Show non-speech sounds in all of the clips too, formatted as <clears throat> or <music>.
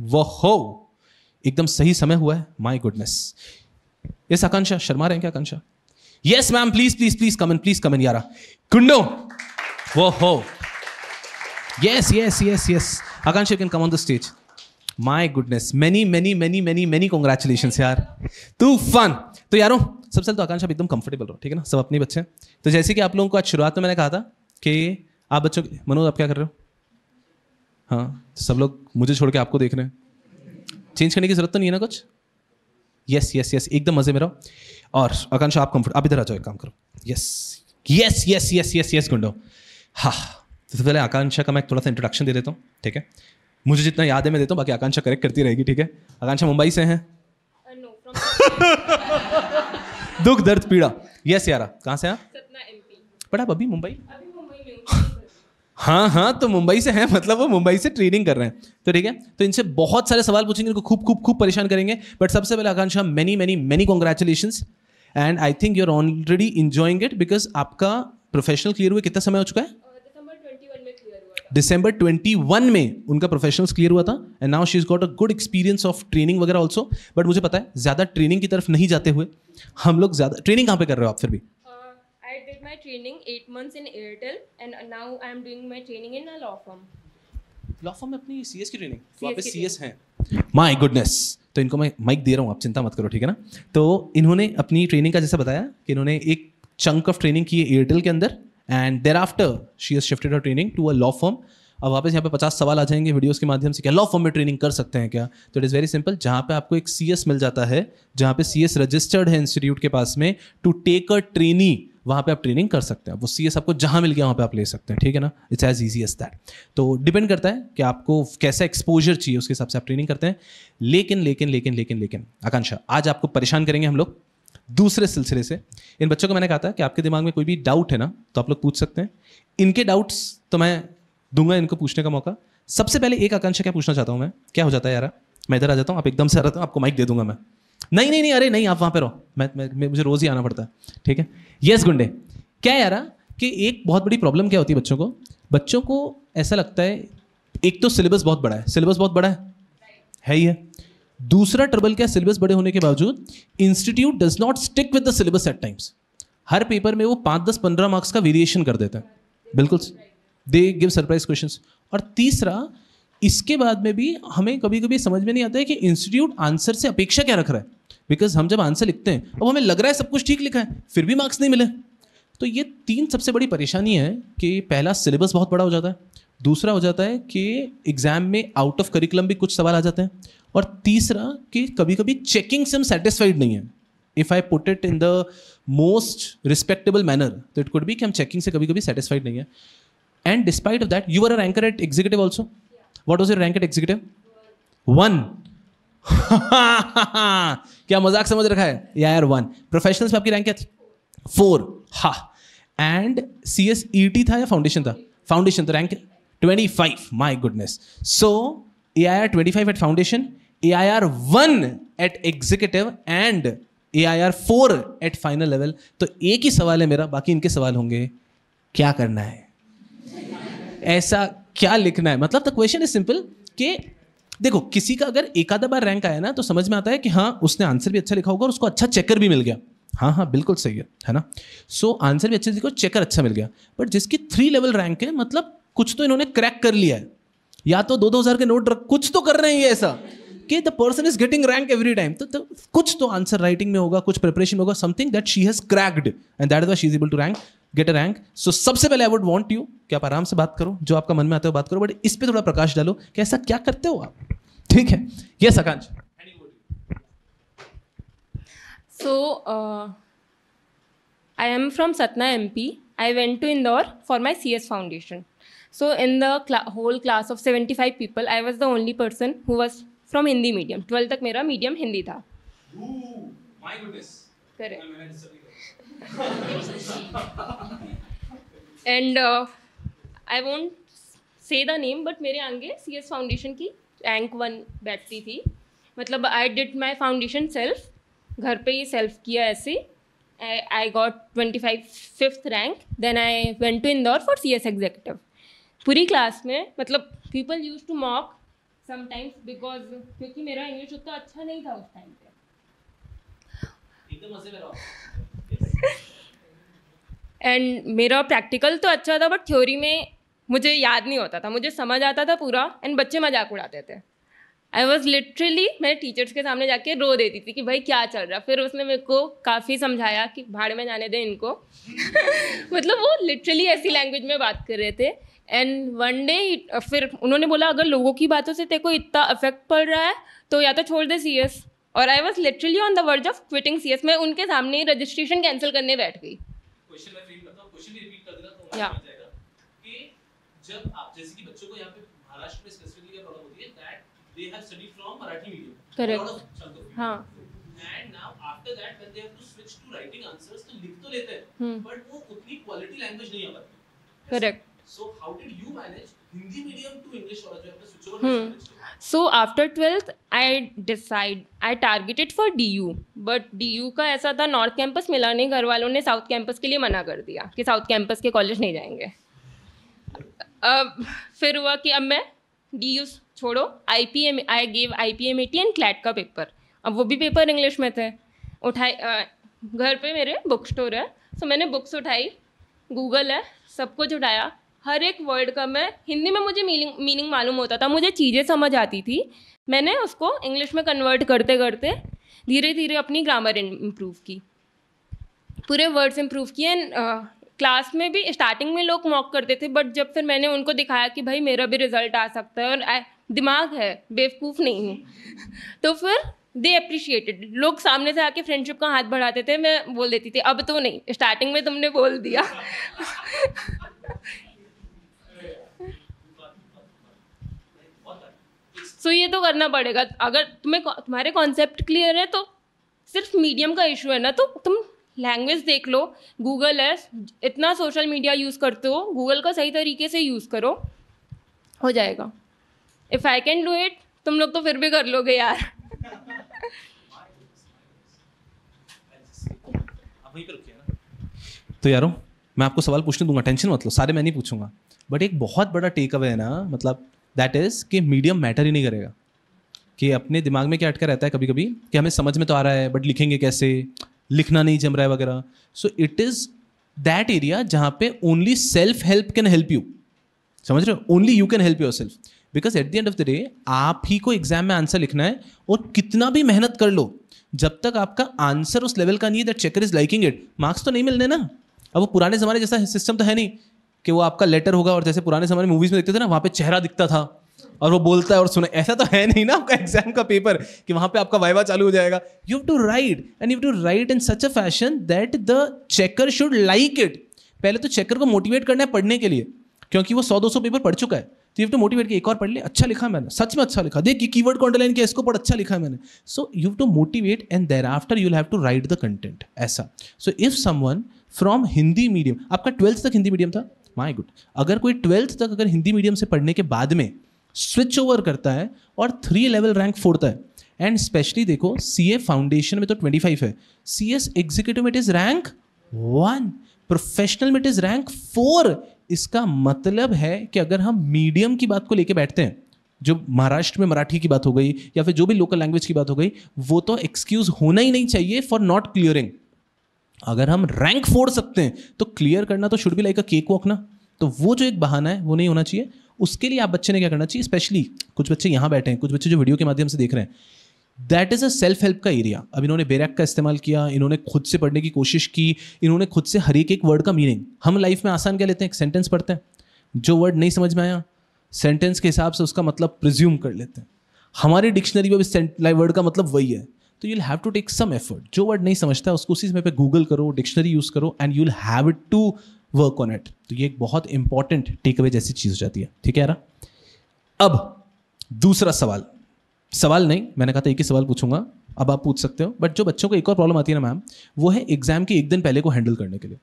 वो एकदम सही समय हुआ है my goodness yes Akanksha Sharma रहे हैं क्या Akanksha yes ma'am please please please come in please come in यारा कुंडो वो हो yes yes yes yes Akanksha can come on the stage my goodness many many many many many congratulation यार तू फन तो यारो सबसे तो आकांक्षा एकदम कंफर्टेबल रहो ठीक है ना सब अपने बच्चे हैं तो जैसे कि आप लोगों को आज शुरुआत में मैंने कहा था कि आप बच्चों मनोज आप क्या कर रहे हो हाँ तो सब लोग मुझे छोड़ के आपको देख रहे हैं चेंज करने की जरूरत तो नहीं है ना कुछ यस यस यस एकदम मजे में रहो और आकांक्षा आप कंफर्ट आप इधर आ जाओ एक काम करो yes yes yes yes yes yes गुंडो हाँ तो पहले आकांक्षा का मैं थोड़ा सा इंट्रोडक्शन दे देता हूँ ठीक है मुझे जितना याद है मैं देता हूँ बाकी आकांक्षा करेक्ट करती रहेगी ठीक है आकांक्षा मुंबई से हैं uh, <laughs> दुख दर्द पीड़ा यस यारा कहाँ से आप बट आप अभी मुंबई हाँ हाँ तो मुंबई से हैं मतलब वो मुंबई से ट्रेनिंग कर रहे हैं तो ठीक है तो इनसे बहुत सारे सवाल पूछेंगे इनको खूब खूब खूब परेशान करेंगे बट सबसे पहले Akanksha many many many congratulation and I think you are already enjoying it because आपका प्रोफेशनल क्लियर हुए कितना समय हो चुका है डिसंबर ट्वेंटी वन में उनका प्रोफेशनल्स क्लियर हुआ था and now she is got a good experience of training वगैरह ऑल्सो बट मुझे पता है ज़्यादा ट्रेनिंग की तरफ नहीं जाते हुए हम लोग ज़्यादा ट्रेनिंग कहाँ पे कर रहे हो आप फिर भी my training eight months in Airtel, and now I am doing my training in a law firm. Law firm में अपनी सी की training. ट्रेनिंग तो आप सी हैं My goodness. तो इनको मैं माइक दे रहा हूँ आप चिंता मत करो ठीक है ना तो इन्होंने अपनी ट्रेनिंग का जैसा बताया कि इन्होंने एक चंक ऑफ ट्रेनिंग की है एयरटेल के अंदर and there after she has shifted her training to a law firm अब वापस यहाँ पे पचास सवाल आ जाएंगे वीडियोस के माध्यम से क्या लॉ फॉर्म में ट्रेनिंग कर सकते हैं क्या तो इट इज़ वेरी सिंपल जहाँ पे आपको एक सी मिल जाता है जहाँ पे सी रजिस्टर्ड है इंस्टीट्यूट के पास में टू टेक अ ट्रेनी वहाँ पे आप ट्रेनिंग कर सकते हैं वो सी एस आपको जहाँ मिल गया वहाँ पे आप ले सकते हैं ठीक है ना it's as easy as that तो डिपेंड करता है कि आपको कैसा एक्सपोजर चाहिए उसके हिसाब से आप ट्रेनिंग करते हैं लेकिन लेकिन लेकिन लेकिन लेकिन आकांक्षा आज आपको परेशान करेंगे हम लोग दूसरे सिलसिले से इन बच्चों को मैंने कहा था कि आपके दिमाग में कोई भी डाउट है ना तो आप लोग पूछ सकते हैं इनके डाउट्स तो मैं दूंगा इनको पूछने का मौका सबसे पहले एक आकांक्षा क्या पूछना चाहता हूँ मैं क्या हो जाता है यार मैं इधर आ जाता हूँ आप एकदम से आ रहा था आपको माइक दे दूंगा मैं नहीं नहीं नहीं अरे नहीं आप वहाँ पे रहो मैं, मैं मुझे रोज़ ही आना पड़ता है ठीक है यस गुंडे क्या यार हाँ, कि एक बहुत बड़ी प्रॉब्लम क्या होती है बच्चों को बच्चों को ऐसा लगता है एक तो सिलेबस बहुत बड़ा है सिलेबस बहुत बड़ा है है ही है दूसरा ट्रबल क्या सिलेबस बड़े होने के बावजूद institute does not stick with the syllabus at times हर पेपर में वो पाँच दस पंद्रह मार्क्स का वेरिएशन कर देते हैं बिल्कुल दे गिव सरप्राइज क्वेश्चन और तीसरा इसके बाद में भी हमें कभी कभी समझ में नहीं आता है कि इंस्टीट्यूट आंसर से अपेक्षा क्या रख रहा है बिकॉज हम जब आंसर लिखते हैं अब हमें लग रहा है सब कुछ ठीक लिखा है फिर भी मार्क्स नहीं मिले तो ये तीन सबसे बड़ी परेशानी है कि पहला सिलेबस बहुत बड़ा हो जाता है दूसरा हो जाता है कि एग्जाम में आउट ऑफ करिकुलम भी कुछ सवाल आ जाते हैं और तीसरा कि कभी कभी चेकिंग से हम सेटिस्फाइड नहीं है if I put it in the most respectable manner तो इट कुड भी कि हम चेकिंग से कभी कभी सेटिस्फाइड नहीं है and despite of that you are ranker at executive also what was your rank at executive one क्या मजाक समझ रखा है या यार वन प्रोफेशनल में आपकी रैंक क्या थी फोर हा and C S E T था या फाउंडेशन था फाउंडेशन था rank twenty five my goodness so A I R twenty five at foundation A I R one at executive and A I R four at final level तो एक ही सवाल है मेरा बाकी इनके सवाल होंगे क्या करना है ऐसा क्या लिखना है मतलब द क्वेश्चन इज सिंपल कि देखो किसी का अगर एक आधा बार रैंक आया ना तो समझ में आता है कि हाँ उसने आंसर भी अच्छा लिखा होगा और उसको अच्छा चेकर भी मिल गया हाँ हाँ बिल्कुल सही है है ना सो so, आंसर भी अच्छे लिखो चेकर अच्छा मिल गया बट जिसकी थ्री लेवल रैंक है मतलब कुछ तो इन्होंने क्रैक कर लिया है या तो दो दो हज़ार के नोट रख कुछ तो कर रहे हैं ये ऐसा कि the person is getting rank every time तो कुछ तो आंसर राइटिंग में होगा कुछ प्रिपरेशन में होगा something that she has cracked and that is why she is able to rank get a rank so सबसे पहले आई वुड वांट यू कि आप आराम से बात करो जो आपका मन में आता है बात करो बट इस पर थोड़ा प्रकाश डालो कि ऐसा क्या करते हो आप ठीक है yes Akanksha so I am from Satna MP. I went to Indore for my CS Foundation. So in the cl whole class of 75 people, I was the only person who was from Hindi medium. 12 तक मेरा medium Hindi था. Ooh, my goodness. Correct. And I want say the name but मेरे आगे C S foundation की rank one बैठती थी मतलब I did my foundation self घर पे ही सेल्फ किया ऐसे I got twenty five fifth rank then I went to Indore for C S executive पूरी क्लास में मतलब people use to mock sometimes because क्योंकि मेरा इंग्लिश उतना अच्छा नहीं था उस टाइम पे एंड मेरा प्रैक्टिकल तो अच्छा था बट थ्योरी में मुझे याद नहीं होता था मुझे समझ आता था पूरा एंड बच्चे मजाक उड़ाते थे आई वॉज लिटरली मैं टीचर्स के सामने जाके रो देती थी कि भाई क्या चल रहा फिर उसने मेरे को काफ़ी समझाया कि भाड़ में जाने दें इनको <laughs> मतलब वो लिटरली ऐसी लैंग्वेज में बात कर रहे थे एंड वन डे फिर उन्होंने बोला अगर लोगों की बातों से तेरे को इतना अफेक्ट पड़ रहा है तो या तो छोड़ दे सी एस और I was literally on the verge of quitting C मैं उनके सामने रजिस्ट्रेशन कैंसिल करने बैठ गई जब आप जैसे कि बच्चों को यहाँ पे महाराष्ट्र में स्पेसिफिकली क्या प्रॉब्लम होती है that they have studied from Marathi medium. Correct. A lot of chunk of it. हाँ. And now after that when they have to switch to writing answers तो लिख तो लेते हैं. हम्म. But वो उतनी quality language नहीं आ पाती. Correct. So how did you manage Hindi medium to English जो switch over so after twelfth I decide I targeted for D U but D U का ऐसा था नॉर्थ कैंपस मिला नहीं घर वालों ने साउथ कैंपस के लिए मना कर दिया कि साउथ कैंपस के कॉलेज नहीं जाएंगे अब फिर हुआ कि अब मैं डी यू छोड़ो I P M I gave I P M A T and CLAT का पेपर अब वो भी पेपर इंग्लिश में थे उठाए घर पे मेरे बुक स्टोर है सो मैंने बुक्स उठाई गूगल है सब कुछ उठाया हर एक वर्ड का मैं हिंदी में मुझे मीनिंग मीनिंग मालूम होता था मुझे चीज़ें समझ आती थी मैंने उसको इंग्लिश में कन्वर्ट करते करते धीरे धीरे अपनी ग्रामर इम्प्रूव की पूरे वर्ड्स इम्प्रूव किए क्लास में भी स्टार्टिंग में लोग मॉक करते थे बट जब फिर मैंने उनको दिखाया कि भाई मेरा भी रिजल्ट आ सकता है और आ, दिमाग है बेवकूफ़ नहीं हूँ <laughs> तो फिर दे अप्रिशिएटेड लोग सामने से आके फ्रेंडशिप का हाथ बढ़ाते थे मैं बोल देती थी अब तो नहीं स्टार्टिंग में तुमने बोल दिया <laughs> सो ये तो करना पड़ेगा अगर तुम्हें तुम्हारे कॉन्सेप्ट क्लियर है तो सिर्फ मीडियम का इशू है ना तो तुम लैंग्वेज देख लो गूगल है इतना सोशल मीडिया यूज़ करते हो गूगल का सही तरीके से यूज़ करो हो जाएगा if I can do it तुम लोग तो फिर भी कर लोगे यार तो यारो मैं आपको सवाल पूछने दूंगा टेंशन मतलब सारे मैं नहीं पूछूंगा बट एक बहुत बड़ा टेक अवे है ना मतलब दैट इज़ कि मीडियम मैटर ही नहीं करेगा कि अपने दिमाग में क्या अटका रहता है कभी कभी कि हमें समझ में तो आ रहा है बट लिखेंगे कैसे लिखना नहीं जम रहा है वगैरह so it is that area जहाँ पे only self help can help you समझ रहे हो only you can help yourself because at the end of the day आप ही को एग्जाम में आंसर लिखना है और कितना भी मेहनत कर लो जब तक आपका आंसर उस लेवल का नहीं है that checker is liking it marks तो नहीं मिलने ना अब वो पुराने जमाने जैसा सिस्टम तो है नहीं कि वो आपका लेटर होगा और जैसे पुराने समय में मूवीज में देखते थे ना वहाँ पे चेहरा दिखता था और वो बोलता है और सुना ऐसा तो है नहीं ना आपका एग्जाम का पेपर कि वहाँ पे आपका वाइवा चालू हो जाएगा you have to write and you to write in such a fashion that the checker should like it पहले तो चेकर को मोटिवेट करना है पढ़ने के लिए क्योंकि वो सौ दो सौ पेपर पढ़ चुका है तो यू हैव टू मोटिवेट किया एक और पढ़ ले अच्छा लिखा मैंने सच में अच्छा लिखा देखिए कीवर्ड को अंडरलाइन किया इसको पढ़ अच्छा लिखा है मैंने so you have to motivate and there after you have to write the content ऐसा so if someone from Hindi medium आपका ट्वेल्थ तक हिंदी मीडियम था माई गुड अगर कोई ट्वेल्थ तक अगर हिंदी मीडियम से पढ़ने के बाद में स्विच ओवर करता है और थ्री लेवल रैंक फोड़ता है एंड स्पेशली देखो सी ए फाउंडेशन में तो ट्वेंटी फाइव है C S executive it is rank one professional में इट इज रैंक फोर इसका मतलब है कि अगर हम मीडियम की बात को लेके बैठते हैं जो महाराष्ट्र में मराठी की बात हो गई या फिर जो भी लोकल लैंग्वेज की बात हो गई वो तो एक्सक्यूज होना ही नहीं चाहिए फॉर नॉट क्लियरिंग अगर हम रैंक फोड़ सकते हैं तो क्लियर करना तो शुड भी लाइक अ केक वॉक ना तो वो जो एक बहाना है वो नहीं होना चाहिए उसके लिए आप बच्चे ने क्या करना चाहिए स्पेशली कुछ बच्चे यहाँ बैठे हैं कुछ बच्चे जो वीडियो के माध्यम से देख रहे हैं that is a self help का एरिया अब इन्होंने बेरैक का इस्तेमाल किया इन्होंने खुद से पढ़ने की कोशिश की इन्होंने खुद से हर एक एक वर्ड का मीनिंग हम लाइफ में आसान क्या लेते हैं एक सेंटेंस पढ़ते हैं जो वर्ड नहीं समझ में आया सेंटेंस के हिसाब से उसका मतलब प्रिज्यूम कर लेते हैं हमारी डिक्शनरी में भी वर्ड का मतलब वही है तो you'll have to take some effort जो वर्ड नहीं समझता उसको उसी समय पर गूगल करो डिक्शनरी यूज़ करो and you'll have it to work on it तो ये एक बहुत इंपॉर्टेंट टेक अवे जैसी चीज़ हो जाती है ठीक है यारा अब दूसरा सवाल सवाल नहीं मैंने कहा था एक ही सवाल पूछूंगा अब आप पूछ सकते हो बट जो बच्चों को एक और प्रॉब्लम आती है ना मैम वो है एग्जाम के एक दिन पहले को हैंडल करने के लिए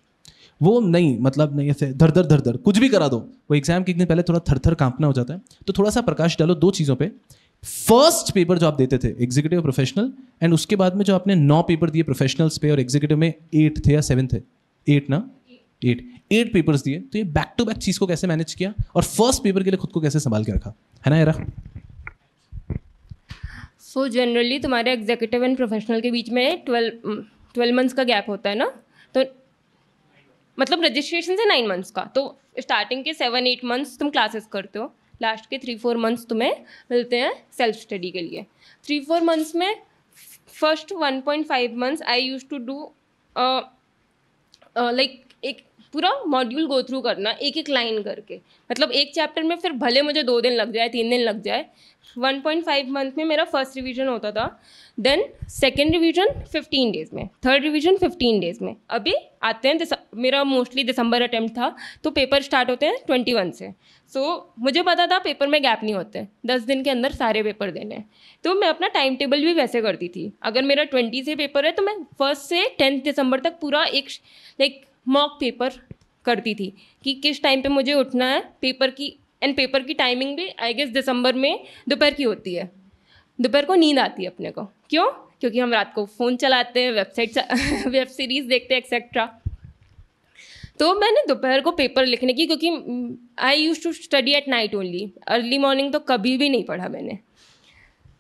वो नहीं मतलब नहीं ऐसे धर धर धर धर कुछ भी करा दो वो एग्जाम के एक दिन पहले थोड़ा थर थर कांपना हो जाता है तो थोड़ा सा प्रकाश डालो दो चीज़ों पर फर्स्ट पेपर जो आप देते थे एग्जीक्यूटिव प्रोफेशनल एंड उसके बाद में जो आपने नौ पेपर दिए प्रोफेशनल्स पे और एग्जीक्यूटिव में एट थे या सेवन थे एट ना एट एट पेपर्स दिए तो ये बैक टू बैक चीज़ को कैसे मैनेज किया और फर्स्ट पेपर के लिए खुद को कैसे संभाल के रखा है ना यारा सो जनरली तुम्हारे एग्जीक्यूटिव एंड प्रोफेशनल के बीच में ट्वेल्व ट्वेल्व मंथ्स का गैप होता है ना तो मतलब रजिस्ट्रेशन से नाइन मंथ्स का तो स्टार्टिंग के सेवन एट मंथ्स तुम क्लासेस करते हो लास्ट के थ्री फोर मंथ्स तुम्हें मिलते हैं सेल्फ स्टडी के लिए थ्री फोर मंथ्स में first one point five months I use to do like एक पूरा मॉड्यूल गो थ्रू करना एक एक लाइन करके मतलब एक चैप्टर में फिर भले मुझे दो दिन लग जाए तीन दिन लग जाए वन पॉइंट फाइव मंथ में मेरा फर्स्ट रिवीजन होता था then second revision fifteen days में थर्ड रिवीजन फिफ्टीन डेज में अभी आते हैं मेरा मोस्टली दिसंबर अटैम्प्ट था तो पेपर स्टार्ट होते हैं ट्वेंटी वन से सो so, मुझे पता था पेपर में गैप नहीं होते दस दिन के अंदर सारे पेपर देने हैं तो मैं अपना टाइम टेबल भी वैसे करती थी अगर मेरा ट्वेंटी से पेपर है तो मैं फर्स्ट से टेंथ दिसंबर तक पूरा एक लाइक मॉक पेपर करती थी कि किस टाइम पे मुझे उठना है पेपर की एंड पेपर की टाइमिंग भी आई गेस दिसंबर में दोपहर की होती है दोपहर को नींद आती है अपने को क्यों क्योंकि हम रात को फ़ोन चलाते हैं वेबसाइट वेब सीरीज़ देखते हैं एक्सेट्रा तो मैंने दोपहर को पेपर लिखने की क्योंकि I use to study at night only early morning तो कभी भी नहीं पढ़ा मैंने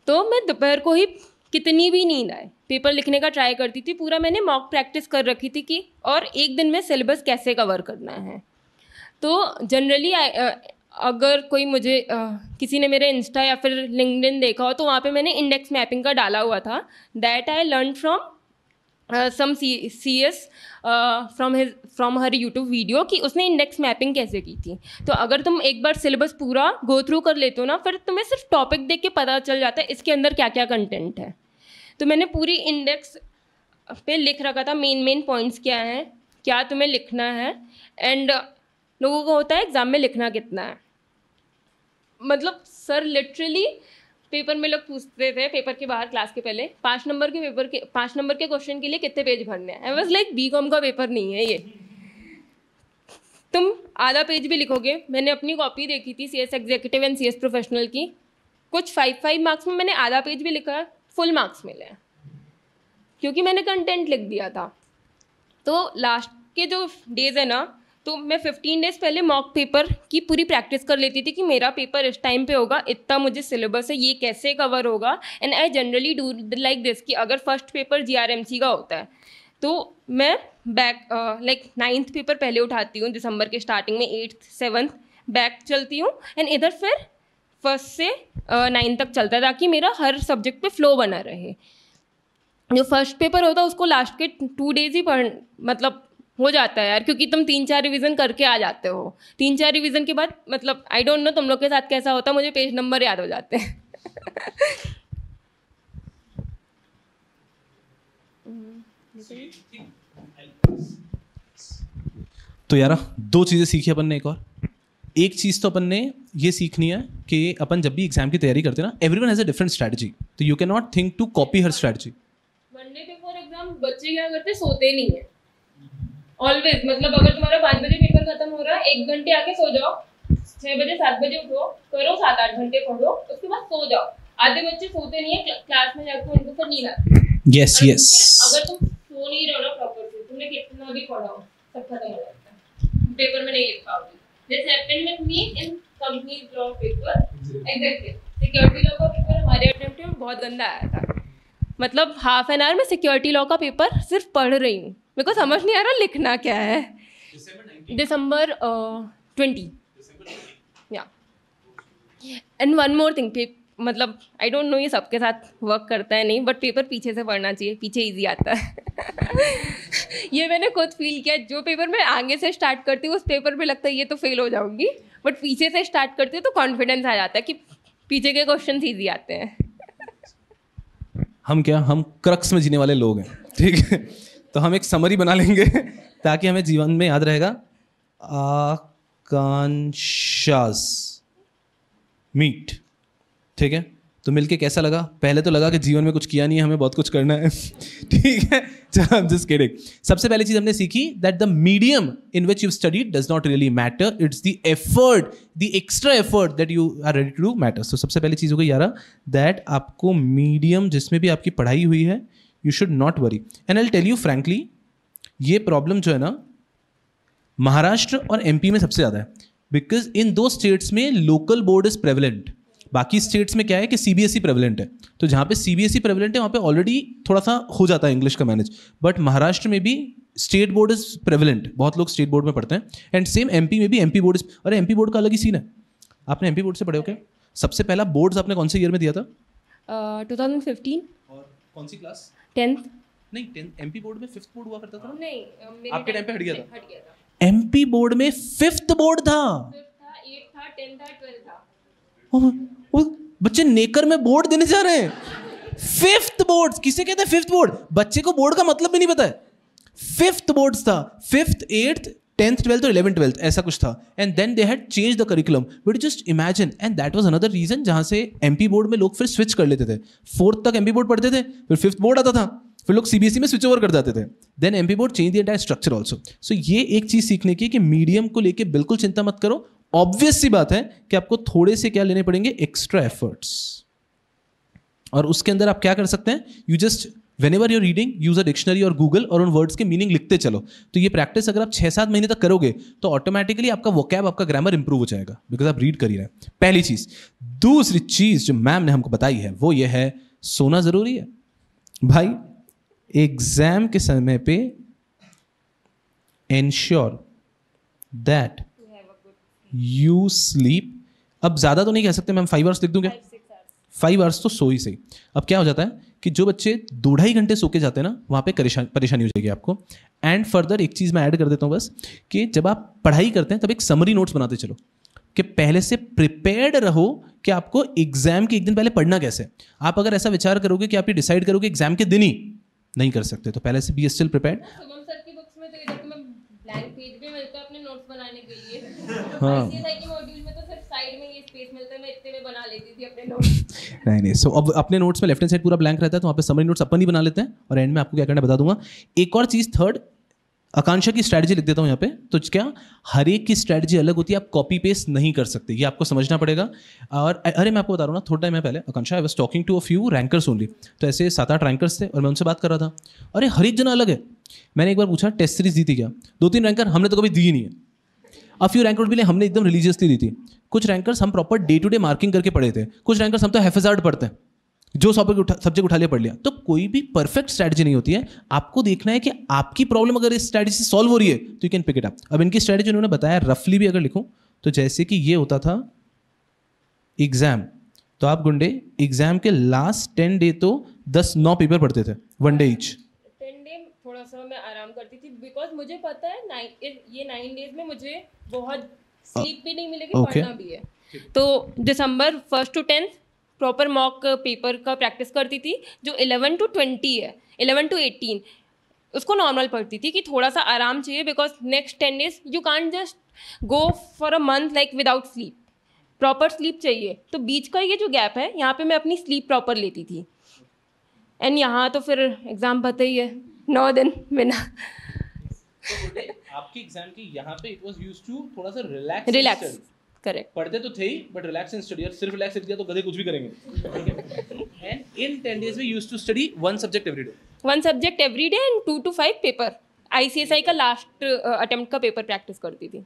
तो मैं दोपहर को ही कितनी भी नींद आए पेपर लिखने का ट्राई करती थी पूरा मैंने मॉक प्रैक्टिस कर रखी थी कि और एक दिन में सिलेबस कैसे कवर करना है तो जनरली अगर कोई मुझे आ, किसी ने मेरे इंस्टा या फिर लिंकडिन देखा हो तो वहाँ पे मैंने इंडेक्स मैपिंग का डाला हुआ था that I learn from some C S from his from her YouTube video कि उसने इंडेक्स मैपिंग कैसे की थी तो अगर तुम एक बार सिलेबस पूरा गो थ्रू कर लेते हो ना फिर तुम्हें सिर्फ टॉपिक देख के पता चल जाता है इसके अंदर क्या क्या कंटेंट है तो मैंने पूरी इंडेक्स पे लिख रखा था मेन मेन पॉइंट्स क्या हैं क्या तुम्हें लिखना है एंड लोगों को होता है एग्ज़ाम में लिखना कितना है मतलब सर लिटरली पेपर में लोग पूछते थे पेपर के बाहर क्लास के पहले पाँच नंबर के पेपर के पाँच नंबर के क्वेश्चन के लिए कितने पेज भरने हैं I was like B com का पेपर नहीं है ये तुम आधा पेज भी लिखोगे मैंने अपनी कॉपी देखी थी C S executive and C S professional की कुछ फाइव फाइव मार्क्स में मैंने आधा पेज भी लिखा है फुल मार्क्स मिले हैं क्योंकि मैंने कंटेंट लिख दिया था तो लास्ट के जो डेज है ना तो मैं फिफ्टीन डेज पहले मॉक पेपर की पूरी प्रैक्टिस कर लेती थी कि मेरा पेपर इस टाइम पे होगा इतना मुझे सिलेबस है ये कैसे कवर होगा and I generally do like this कि अगर फर्स्ट पेपर जी का होता है तो मैं बैक लाइक नाइन्थ पेपर पहले उठाती हूँ दिसंबर के स्टार्टिंग में एट्थ सेवन्थ बैक चलती हूँ एंड इधर फिर फर्स्ट से नाइन्थ तक चलता है ताकि मेरा हर सब्जेक्ट पे फ्लो बना रहे जो फर्स्ट पेपर होता है उसको लास्ट के टू डेज ही पढ़ मतलब हो जाता है यार क्योंकि तुम तीन चार रिवीजन करके आ जाते हो तीन चार रिवीजन के बाद मतलब आई डोंट नो तुम लोग के साथ कैसा होता मुझे पेज नंबर याद हो जाते हैं तो यार दो चीज़ें सीखी अपन ने एक और एक चीज़ तो अपन ने ये सीखनी है कि अपन जब भी एग्जाम की तैयारी करते हैं ना every one has a different strategy तो you can not think to copy हर स्ट्रैटेजी बच्चे क्या करते सोते नहीं है ऑलवेज मतलब अगर तुम्हारा पाँच बजे पेपर खत्म हो रहा है एक घंटे आके सो जाओ छः बजे सात बजे उठो करो सात आठ घंटे पढ़ो उसके बाद सो जाओ आधे बच्चे सोते नहीं है क्लास में जाकर उनको फिर नींद आती यस yes. अगर तुम सो नहीं रहो ना प्रॉपर से तुमने कितना भी पढ़ा हो सब खत्म हो जाता है पेपर में नहीं लिख पाओगे this happened with me in company law paper exactly security law का पेपर हमारे अटेम्प्ट में बहुत गंदा आया था मतलब हाफ एन आवर में सिक्योरिटी लॉ का पेपर सिर्फ पढ़ रही हूँ मेरे को समझ नहीं आ रहा लिखना क्या है दिसंबर ट्वेंटी या एंड वन मोर थिंग मतलब आई डोंट नो ये सबके साथ वर्क करता है नहीं बट पेपर पीछे से पढ़ना चाहिए पीछे इजी आता है <laughs> ये मैंने खुद फील किया जो पेपर मैं आगे से स्टार्ट करती हूँ उस पेपर पे लगता है ये तो फेल हो जाऊँगी बट पीछे से स्टार्ट करती हूँ तो कॉन्फिडेंस आ जाता है कि पीछे के क्वेश्चन ईजी आते हैं हम क्या हम क्रक्स में जीने वाले लोग हैं ठीक है तो हम एक समरी बना लेंगे <laughs> ताकि हमें जीवन में याद रहेगा आकांक्षास मीट ठीक है तो मिलके कैसा लगा पहले तो लगा कि जीवन में कुछ किया नहीं है हमें बहुत कुछ करना है <laughs> ठीक है चलो जिस किडिंग सबसे पहली चीज हमने सीखी that the medium in which you study does not really matter it's the effort the extra effort that you are ready to do matter so सबसे पहली चीज हो गई यार दैट आपको मीडियम जिसमें भी आपकी पढ़ाई हुई है you should not worry and I tell you frankly ये प्रॉब्लम जो है ना महाराष्ट्र और एम में सबसे ज़्यादा है बिकॉज इन दो स्टेट्स में लोकल बोर्ड इज़ प्रेवलेंट बाकी स्टेट्स में क्या है कि C B S E prevalent है तो जहाँ पे C B S E prevalent है वहाँ पे ऑलरेडी थोड़ा सा हो जाता है इंग्लिश का मैनेज बट महाराष्ट्र में भी स्टेट बोर्ड इज प्रेवलेंट बहुत लोग स्टेट बोर्ड में पढ़ते हैं एंड सेम एम में भी एम बोर्ड और एम बोर्ड का अलग ही सीन है आपने एम बोर्ड से पढ़े हो क्या सबसे पहला बोर्ड्स आपने कौन से ईयर में दिया था टू uh, थाउजेंड और कौन सी क्लास टेंथ नहीं टेंथ एमपी बोर्ड में फिफ्थ बोर्ड हुआ करता था नहीं आपके टाइम पे हट गया था एमपी बोर्ड में फिफ्थ बोर्ड था बच्चे नेकर में बोर्ड देने जा रहे हैं फिफ्थ बोर्ड किसे कहते हैं फिफ्थ बोर्ड बच्चे को बोर्ड का मतलब भी नहीं पता है फिफ्थ बोर्ड था फिफ्थ एट्थ टेंथ ट्वेल्थ और इलेवन ट्वेल्थ ऐसा कुछ था and then they had change the curriculum but just imagine and that was another reason जहाँ से एम बोर्ड में लोग फिर स्विच कर लेते थे फोर्थ तक एम बोर्ड पढ़ते थे फिर फिफ्थ बोर्ड आता था फिर लोग सीबीएसई e में स्विच ओवर कर जाते थे then M board change the entire structure also so ये एक चीज़ सीखने की कि मीडियम को लेकर बिल्कुल चिंता मत करो ऑब्वियस सी बात है कि आपको थोड़े से क्या लेने पड़ेंगे एक्स्ट्रा एफर्ट्स और उसके अंदर आप क्या कर सकते हैं you just whenever you're reading use a dictionary और गूगल और उन वर्ड्स के मीनिंग लिखते चलो तो ये प्रैक्टिस अगर आप छः सात महीने तक करोगे तो ऑटोमेटिकली आपका कैब आपका ग्रामर इंप्रूव हो जाएगा बिकॉज आप रीड कर ही रहे हैं पहली चीज़ दूसरी चीज़ जो मैम ने हमको बताई है वो ये है सोना ज़रूरी है भाई एग्जाम के समय पे एंश्योर दैट यू स्लीप अब ज़्यादा तो नहीं कह सकते मैम फाइव आवर्स लिख दूंगा फाइव आवर्स तो सो ही सही अब क्या हो जाता है कि जो बच्चे दो ढाई घंटे सो के जाते हैं ना वहाँ पे परेशानी हो जाएगी आपको एंड फर्दर एक चीज़ मैं ऐड कर देता हूँ बस कि जब आप पढ़ाई करते हैं तब एक समरी नोट्स बनाते चलो कि पहले से प्रिपेयर्ड रहो कि आपको एग्जाम के एक दिन पहले पढ़ना कैसे आप अगर ऐसा विचार करोगे कि आप ये डिसाइड करोगे एग्जाम के दिन ही नहीं कर सकते तो पहले से बी एस स्टिल प्रिपेयर्ड हाँ नहीं नहीं सो so, अब अपने नोट्स में लेफ्ट हैंड साइड पूरा ब्लैंक रहता है तो वहाँ पे समरी नोट्स अपन ही बना लेते हैं और एंड में आपको क्या करना बता दूंगा एक और चीज़ थर्ड आकांक्षा की स्ट्रैटेजी लिख देता हूँ यहाँ पे तो क्या हर एक की स्ट्रैटेजी अलग होती है आप कॉपी पेस्ट नहीं कर सकते ये आपको समझना पड़ेगा और अरे मैं आपको बता रहा हूँ ना थोड़ा टाइम पहले Akanksha I was talking to a few rankers only तो ऐसे सात आठ रैंकर्स थे और मैं उनसे बात कर रहा था अरे हर एक जना अलग है मैंने एक बार पूछा टेस्ट सीरीज दी थी क्या दो तीन रैंकर हमने तो कभी दी नहीं है अब फ्यू रैंकर भी हमने एकदम रिलीजियसली दी थी कुछ रैंकर्स हम proper day to day marking करके पढ़े थे कुछ रैंकर्स हम तो हेफेजार्ड पढ़ते हैं जो सब्जेक्ट उठा सब्जेक्ट उठा लिया पढ़ लिया तो कोई भी परफेक्ट स्ट्रैटेजी नहीं होती है आपको देखना है कि आपकी प्रॉब्लम अगर इस स्ट्रैटेजी से सॉल्व हो रही है तो you can pick it up अब इनकी स्ट्रैटेजी उन्होंने बताया रफली भी अगर लिखूं तो जैसे कि ये होता था एग्जाम तो आप गुंडे एग्जाम के लास्ट टेन डे तो दस नौ पेपर पढ़ते थे वन डे इच करती थी बिकॉज मुझे पता है नाइन ये नाइन डेज में मुझे बहुत स्लीप भी नहीं मिलेगी okay. पढ़ना भी है तो दिसंबर first to tenth proper mock paper का प्रैक्टिस करती थी जो इलेवन टू ट्वेंटी है इलेवन टू एटीन उसको नॉर्मल पढ़ती थी कि थोड़ा सा आराम चाहिए because next ten days you can just go for a month like without sleep proper sleep चाहिए तो बीच का ये जो गैप है यहाँ पे मैं अपनी स्लीप प्रॉपर लेती थी एंड यहाँ तो फिर एग्ज़ाम पता ही है नौ दिन बिना आपकी एग्जाम की यहाँ पे इट वाज यूज्ड टू थोड़ा सा रिलैक्स रिलैक्स करेक्ट पढ़ते तो थे ही बट रिलैक्स एंड स्टडी और सिर्फ रिलैक्स किया तो गधे कुछ भी करेंगे and in 10 days we used to study one subject everyday one subject everyday and 2 to 5 paper ICSI का लास्ट अटेम्प्ट uh, का पेपर प्रैक्टिस करती थी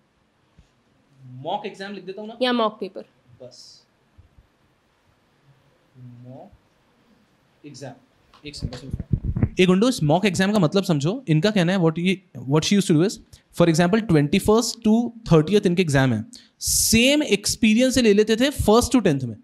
मॉक एग्जाम लिख देता हूं ना या मॉक पेपर बस मॉक एग्जाम एक सेकंड एक गुंडो इस मॉक एग्जाम का मतलब समझो इनका कहना है व्हाट ये what she used to do is for twenty first to thirty इनके एग्जाम है सेम एक्सपीरियंस से ले लेते थे फर्स्ट टू टेंथ में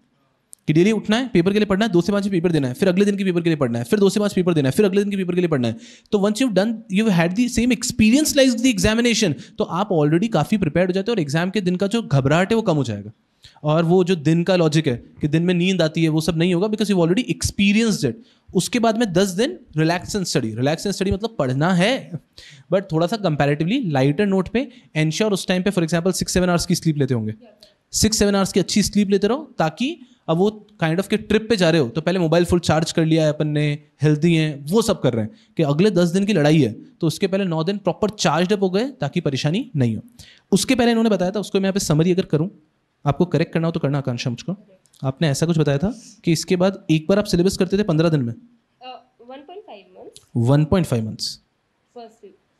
कि डेली उठना है पेपर के लिए पढ़ना है दो से पाँच पेपर देना है फिर अगले दिन के पेपर के लिए पढ़ना है फिर दो से पांच पेपर देना है फिर अगले दिन के पेपर के लिए पढ़ना है तो once you done you had the same experience lies the examination तो आप ऑलरेडी काफ़ी प्रिपेयर हो जाते हो और एग्जाम के दिन का जो घबराहट है वो कम हो जाएगा और वो जो दिन का लॉजिक है कि दिन में नींद आती है वो सब नहीं होगा because you already experience it उसके बाद में दस दिन relax and study relax and study मतलब पढ़ना है बट थोड़ा सा कंपेरेटिवली लाइटर नोट पे एनश्योर उस टाइम पे for example six seven hours की स्लीप लेते होंगे सिक्स सेवन आवर्स की अच्छी स्लीप लेते रहो ताकि अब वो काइंड ऑफ के ट्रिप पे जा रहे हो तो पहले मोबाइल फुल चार्ज कर लिया है अपन ने हेल्दी हैं वो सब कर रहे हैं कि अगले दस दिन की लड़ाई है तो उसके पहले नौ दिन प्रॉपर चार्ज अप हो गए ताकि परेशानी नहीं हो उसके पहले इन्होंने बताया था उसको मैं यहाँ पे समरी अगर करूँ आपको करेक्ट करना हो तो करना आकांक्षा मुझको आपने ऐसा कुछ बताया था कि इसके बाद एक बार आप सिलेबस करते थे पंद्रह दिन में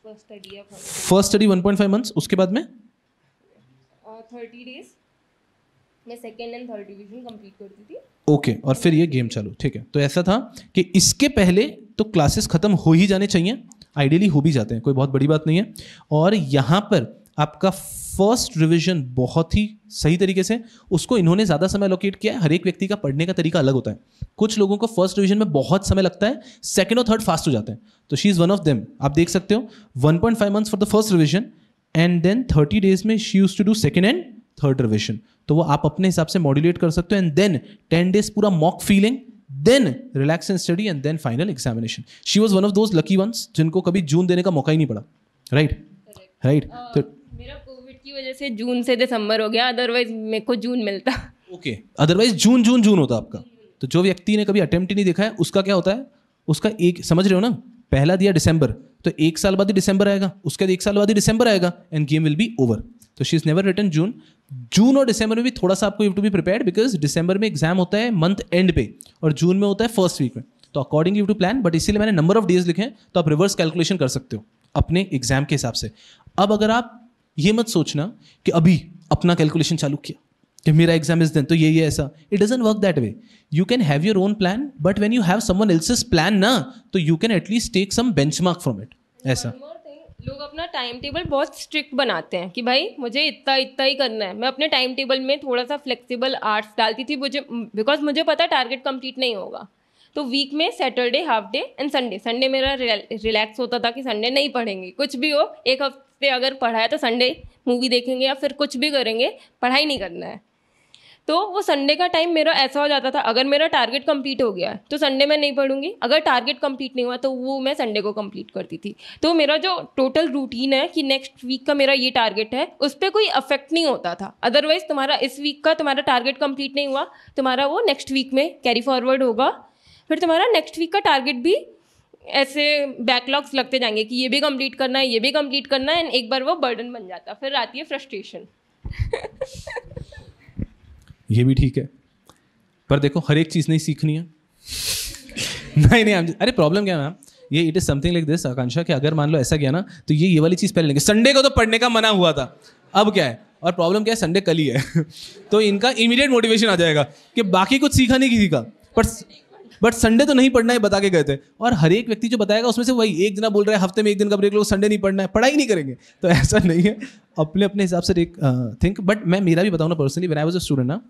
first study one point five months उसके बाद में थर्टी डेज मैं second and third division complete करती थी ओके okay, और फिर ये गेम चालू ठीक है तो ऐसा था कि इसके पहले तो क्लासेस ख़त्म हो ही जाने चाहिए आइडियली हो भी जाते हैं कोई बहुत बड़ी बात नहीं है और यहाँ पर आपका फर्स्ट रिविजन बहुत ही सही तरीके से उसको इन्होंने ज़्यादा समय अलोकेट किया है हर एक व्यक्ति का पढ़ने का तरीका अलग होता है कुछ लोगों को फर्स्ट रिविजन में बहुत समय लगता है सेकेंड और थर्ड फास्ट हो जाते हैं तो she is one of them आप देख सकते हो one point five months for the first revision and then thirty days में she use to do second and third revision तो वो आप अपने हिसाब से मॉड्यूलेट कर सकते हो एंड देन टेन डेज पूरा mock feeling then relax and study and then final examination she was one of those lucky ones जिनको कभी जून देने का मौका ही नहीं पड़ा right right? Right right? Uh, तो की वजह से जून से दिसंबर हो गया अदरवाइज मेरे को जून मिलता ओके अदरवाइज जून जून जून होता आपका तो जो व्यक्ति ने कभी अटेम्प्ट ही नहीं देखा है उसका क्या होता है उसका एक समझ रहे हो ना पहला दिया दिसंबर तो एक साल बाद ही दिसंबर आएगा उसके बाद एक साल बाद ही दिसंबर आएगा and game will be over तो she is never return June June और दिसंबर में भी थोड़ा सा आपको you to be prepare because दिसंबर में एग्जाम होता है मंथ एंड पे और जून में होता है फर्स्ट वीक में तो according you to plan but इसीलिए मैंने नंबर ऑफ डेज लिखे हैं तो आप रिवर्स कैलकुलेशन कर सकते हो अपने एग्जाम के हिसाब से अब अगर आप ये मत सोचना कि अभी अपना कैलकुलेशन चालू किया कि मेरा एग्जाम इस दिन तो ये ये ऐसा it doesn't work that way you can have your own plan but when you have someone else's plan ना तो you can at least take some bench mark from it ऐसा लोग अपना टाइम टेबल बहुत स्ट्रिक्ट बनाते हैं कि भाई मुझे इतना इतना ही करना है मैं अपने टाइम टेबल में थोड़ा सा फ्लेक्सिबल आर्ट्स डालती थी मुझे बिकॉज मुझे पता टारगेट कंप्लीट नहीं होगा तो वीक में Saturday half day and Sunday Sunday मेरा रिलैक्स होता था कि संडे नहीं पढ़ेंगे कुछ भी हो एक हफ्ते पे अगर पढ़ा है तो संडे मूवी देखेंगे या फिर कुछ भी करेंगे पढ़ाई नहीं करना है तो वो संडे का टाइम मेरा ऐसा हो जाता था अगर मेरा टारगेट कंप्लीट हो गया तो संडे मैं नहीं पढ़ूंगी अगर टारगेट कंप्लीट नहीं हुआ तो वो मैं संडे को कंप्लीट करती थी तो मेरा जो टोटल रूटीन है कि नेक्स्ट वीक का मेरा ये टारगेट है उस पर कोई अफेक्ट नहीं होता था अदरवाइज तुम्हारा इस वीक का तुम्हारा टारगेट कंप्लीट नहीं हुआ तुम्हारा वो नेक्स्ट वीक में कैरी फॉरवर्ड होगा फिर तुम्हारा नेक्स्ट वीक का टारगेट भी ऐसे बैकलॉग्स लगते जाएंगे कि ये भी कंप्लीट करना है ये भी कंप्लीट करना है एंड एक बार वो बर्डन बन जाता फिर आती है फ्रस्ट्रेशन ये भी ठीक है पर देखो हर एक चीज़ नहीं सीखनी है <laughs> नहीं नहीं अरे प्रॉब्लम क्या मैम ये it is something like this Akanksha कि अगर मान लो ऐसा गया ना तो ये ये वाली चीज़ पहले लेंगे संडे को तो पढ़ने का मना हुआ था अब क्या है और प्रॉब्लम क्या है संडे कल ही है <laughs> तो इनका इमीडिएट मोटिवेशन आ जाएगा कि बाकी कुछ सीखा नहीं किसी का पर बट संडे तो नहीं पढ़ना है बता के गए थे और हर एक व्यक्ति जो बताएगा उसमें से वही एक जना बोल रहा है हफ्ते में एक दिन का ब्रेक लो संडे नहीं पढ़ना है पढ़ाई नहीं करेंगे तो ऐसा नहीं है अपने अपने हिसाब से एक थिंक बट मैं मेरा भी बताऊँ ना personally when I was a student ना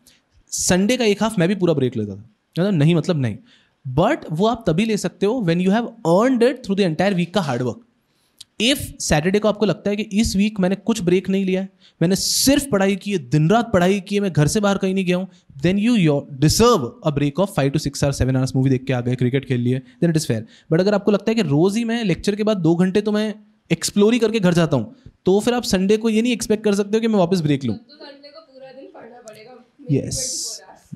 संडे का एक हाफ मैं भी पूरा ब्रेक लेता था मतलब नहीं मतलब नहीं बट वो आप तभी ले सकते हो when you have earned it through the entire week का हार्डवर्क इफ सैटरडे को आपको लगता है कि इस वीक मैंने कुछ ब्रेक नहीं लिया है मैंने सिर्फ पढ़ाई की है दिन रात पढ़ाई की है मैं घर से बाहर कहीं नहीं गया हूँ then you your deserve a break of five to six or seven hours movie देख के आ गए क्रिकेट खेल लिए then it is fair but अगर आपको लगता है कि रोज ही मैं लेक्चर के बाद दो घंटे तो मैं एक्सप्लोर ही करके घर जाता हूँ तो फिर आप संडे को ये नहीं एक्सपेक्ट कर सकते हो कि मैं वापस ब्रेक लूँ यस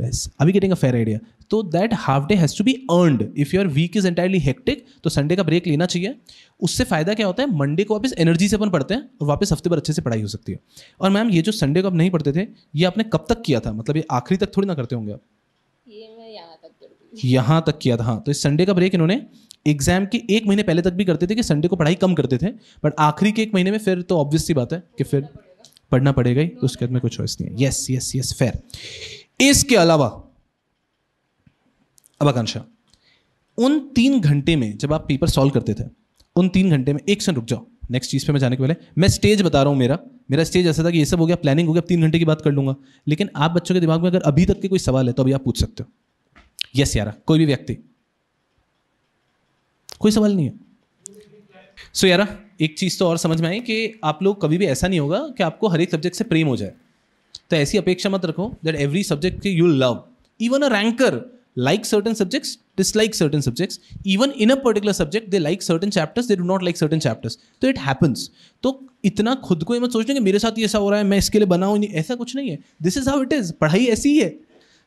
यस अभी गेटिंग अ फेयर आइडिया तो that half day has to be earned if your week is entirely hectic तो संडे का ब्रेक लेना चाहिए उससे फ़ायदा क्या होता है मंडे को वापस एनर्जी से अपन पढ़ते हैं और वापस हफ्ते भर अच्छे से पढ़ाई हो सकती है और मैम ये जो संडे को आप नहीं पढ़ते थे ये आपने कब तक किया था मतलब ये आखिरी तक थोड़ी ना करते होंगे आप यहाँ तक किया था हाँ तो इस संडे का ब्रेक इन्होंने एग्जाम के एक महीने पहले तक भी करते थे कि संडे को पढ़ाई कम करते थे बट आखिरी के एक महीने में फिर तो ऑब्वियस सी बात है कि फिर पढ़ना पड़ेगा ही तो उसके बाद में कोई चॉइस नहीं है यस यस यस फेयर इसके अलावा अब आकांक्षा उन तीन घंटे में जब आप पेपर सॉल्व करते थे उन तीन घंटे में एक सेकंड रुक जाओ नेक्स्ट चीज़ पे मैं जाने के पहले मैं स्टेज बता रहा हूँ मेरा मेरा स्टेज ऐसा था कि ये सब हो गया प्लानिंग हो गया अब तीन घंटे की बात कर लूंगा लेकिन आप बच्चों के दिमाग में अगर अभी तक के कोई सवाल है तो अभी आप पूछ सकते हो यस यारा कोई भी व्यक्ति कोई सवाल नहीं है सो so, यारा एक चीज़ तो और समझ में आई कि आप लोग कभी भी ऐसा नहीं होगा कि आपको हर एक सब्जेक्ट से प्रेम हो जाए तो ऐसी अपेक्षा मत रखो that every subject you love even a ranker like certain subjects, dislike certain subjects. Even in a particular subject, they like certain chapters, they do not like certain chapters. तो इट हैपन्स तो इतना खुद को ये मत सोचना कि मेरे साथ ही ऐसा हो रहा है मैं इसके लिए बनाऊँ नहीं ऐसा कुछ नहीं है this is how it is पढ़ाई ऐसी ही है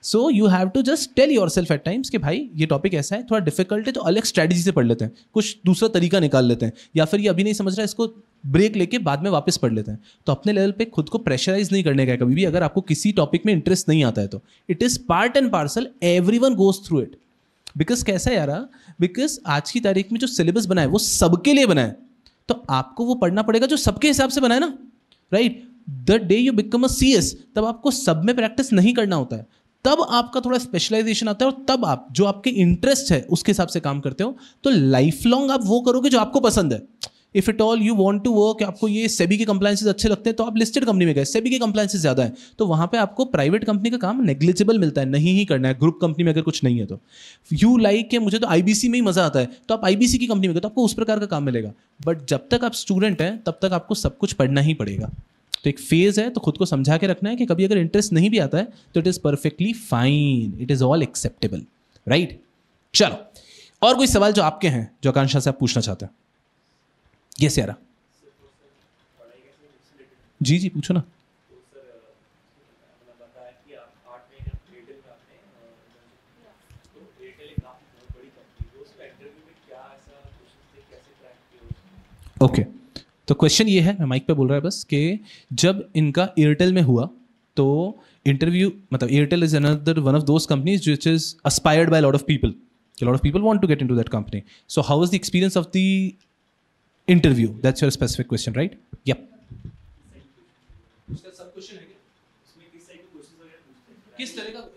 so you have to just tell yourself at times कि भाई ये टॉपिक ऐसा है थोड़ा डिफिकल्ट है तो अलग स्ट्रैटेजी से पढ़ लेते हैं कुछ दूसरा तरीका निकाल लेते हैं या फिर ये अभी नहीं समझ रहा है इसको ब्रेक लेके बाद में वापस पढ़ लेते हैं तो अपने लेवल पे खुद को प्रेशराइज नहीं करने का कभी भी अगर आपको किसी टॉपिक में इंटरेस्ट नहीं आता है तो it is part and parcel every one goes through it because कैसा है यार बिकॉज आज की तारीख में जो सिलेबस बनाए वो सबके लिए बनाए तो आपको वो पढ़ना पड़ेगा जो सबके हिसाब से बनाए ना right the day you become a C S तब आपको सब में प्रैक्टिस नहीं करना होता है तब आपका थोड़ा स्पेशलाइजेशन आता है और तब आप जो आपके इंटरेस्ट है उसके हिसाब से काम करते हो तो लाइफ लॉन्ग आप वो करोगे जो आपको पसंद है if it all you want to work आपको ये सेबी के कंप्लाइंसेज अच्छे लगते हैं तो आप लिस्टेड कंपनी में गए सेबी के कंप्लाइंसेज ज्यादा है तो वहां पे आपको प्राइवेट कंपनी का काम नेग्लिजिबल मिलता है नहीं ही करना है ग्रुप कंपनी में अगर कुछ नहीं है तो यू लाइक के मुझे तो आईबीसी में ही मजा आता है तो आप आईबीसी की कंपनी में गए तो आपको उस प्रकार का काम मिलेगा बट जब तक आप स्टूडेंट हैं तब तक आपको सब कुछ पढ़ना ही पड़ेगा तो एक फेज है तो खुद को समझा के रखना है कि कभी अगर इंटरेस्ट नहीं भी आता है तो it is perfectly fine it is all acceptable right चलो और कोई सवाल जो आपके हैं जो आकांक्षा से आप पूछना चाहते हैं यस यारा जी जी पूछो ना ओके तो क्वेश्चन ये है मैं माइक पे बोल रहा है बस कि जब इनका एयरटेल में हुआ तो इंटरव्यू मतलब Airtel is another one of those companies which is aspired by lot of people lot of people want to get into that company so how is the experience of the interview that's your specific question right yup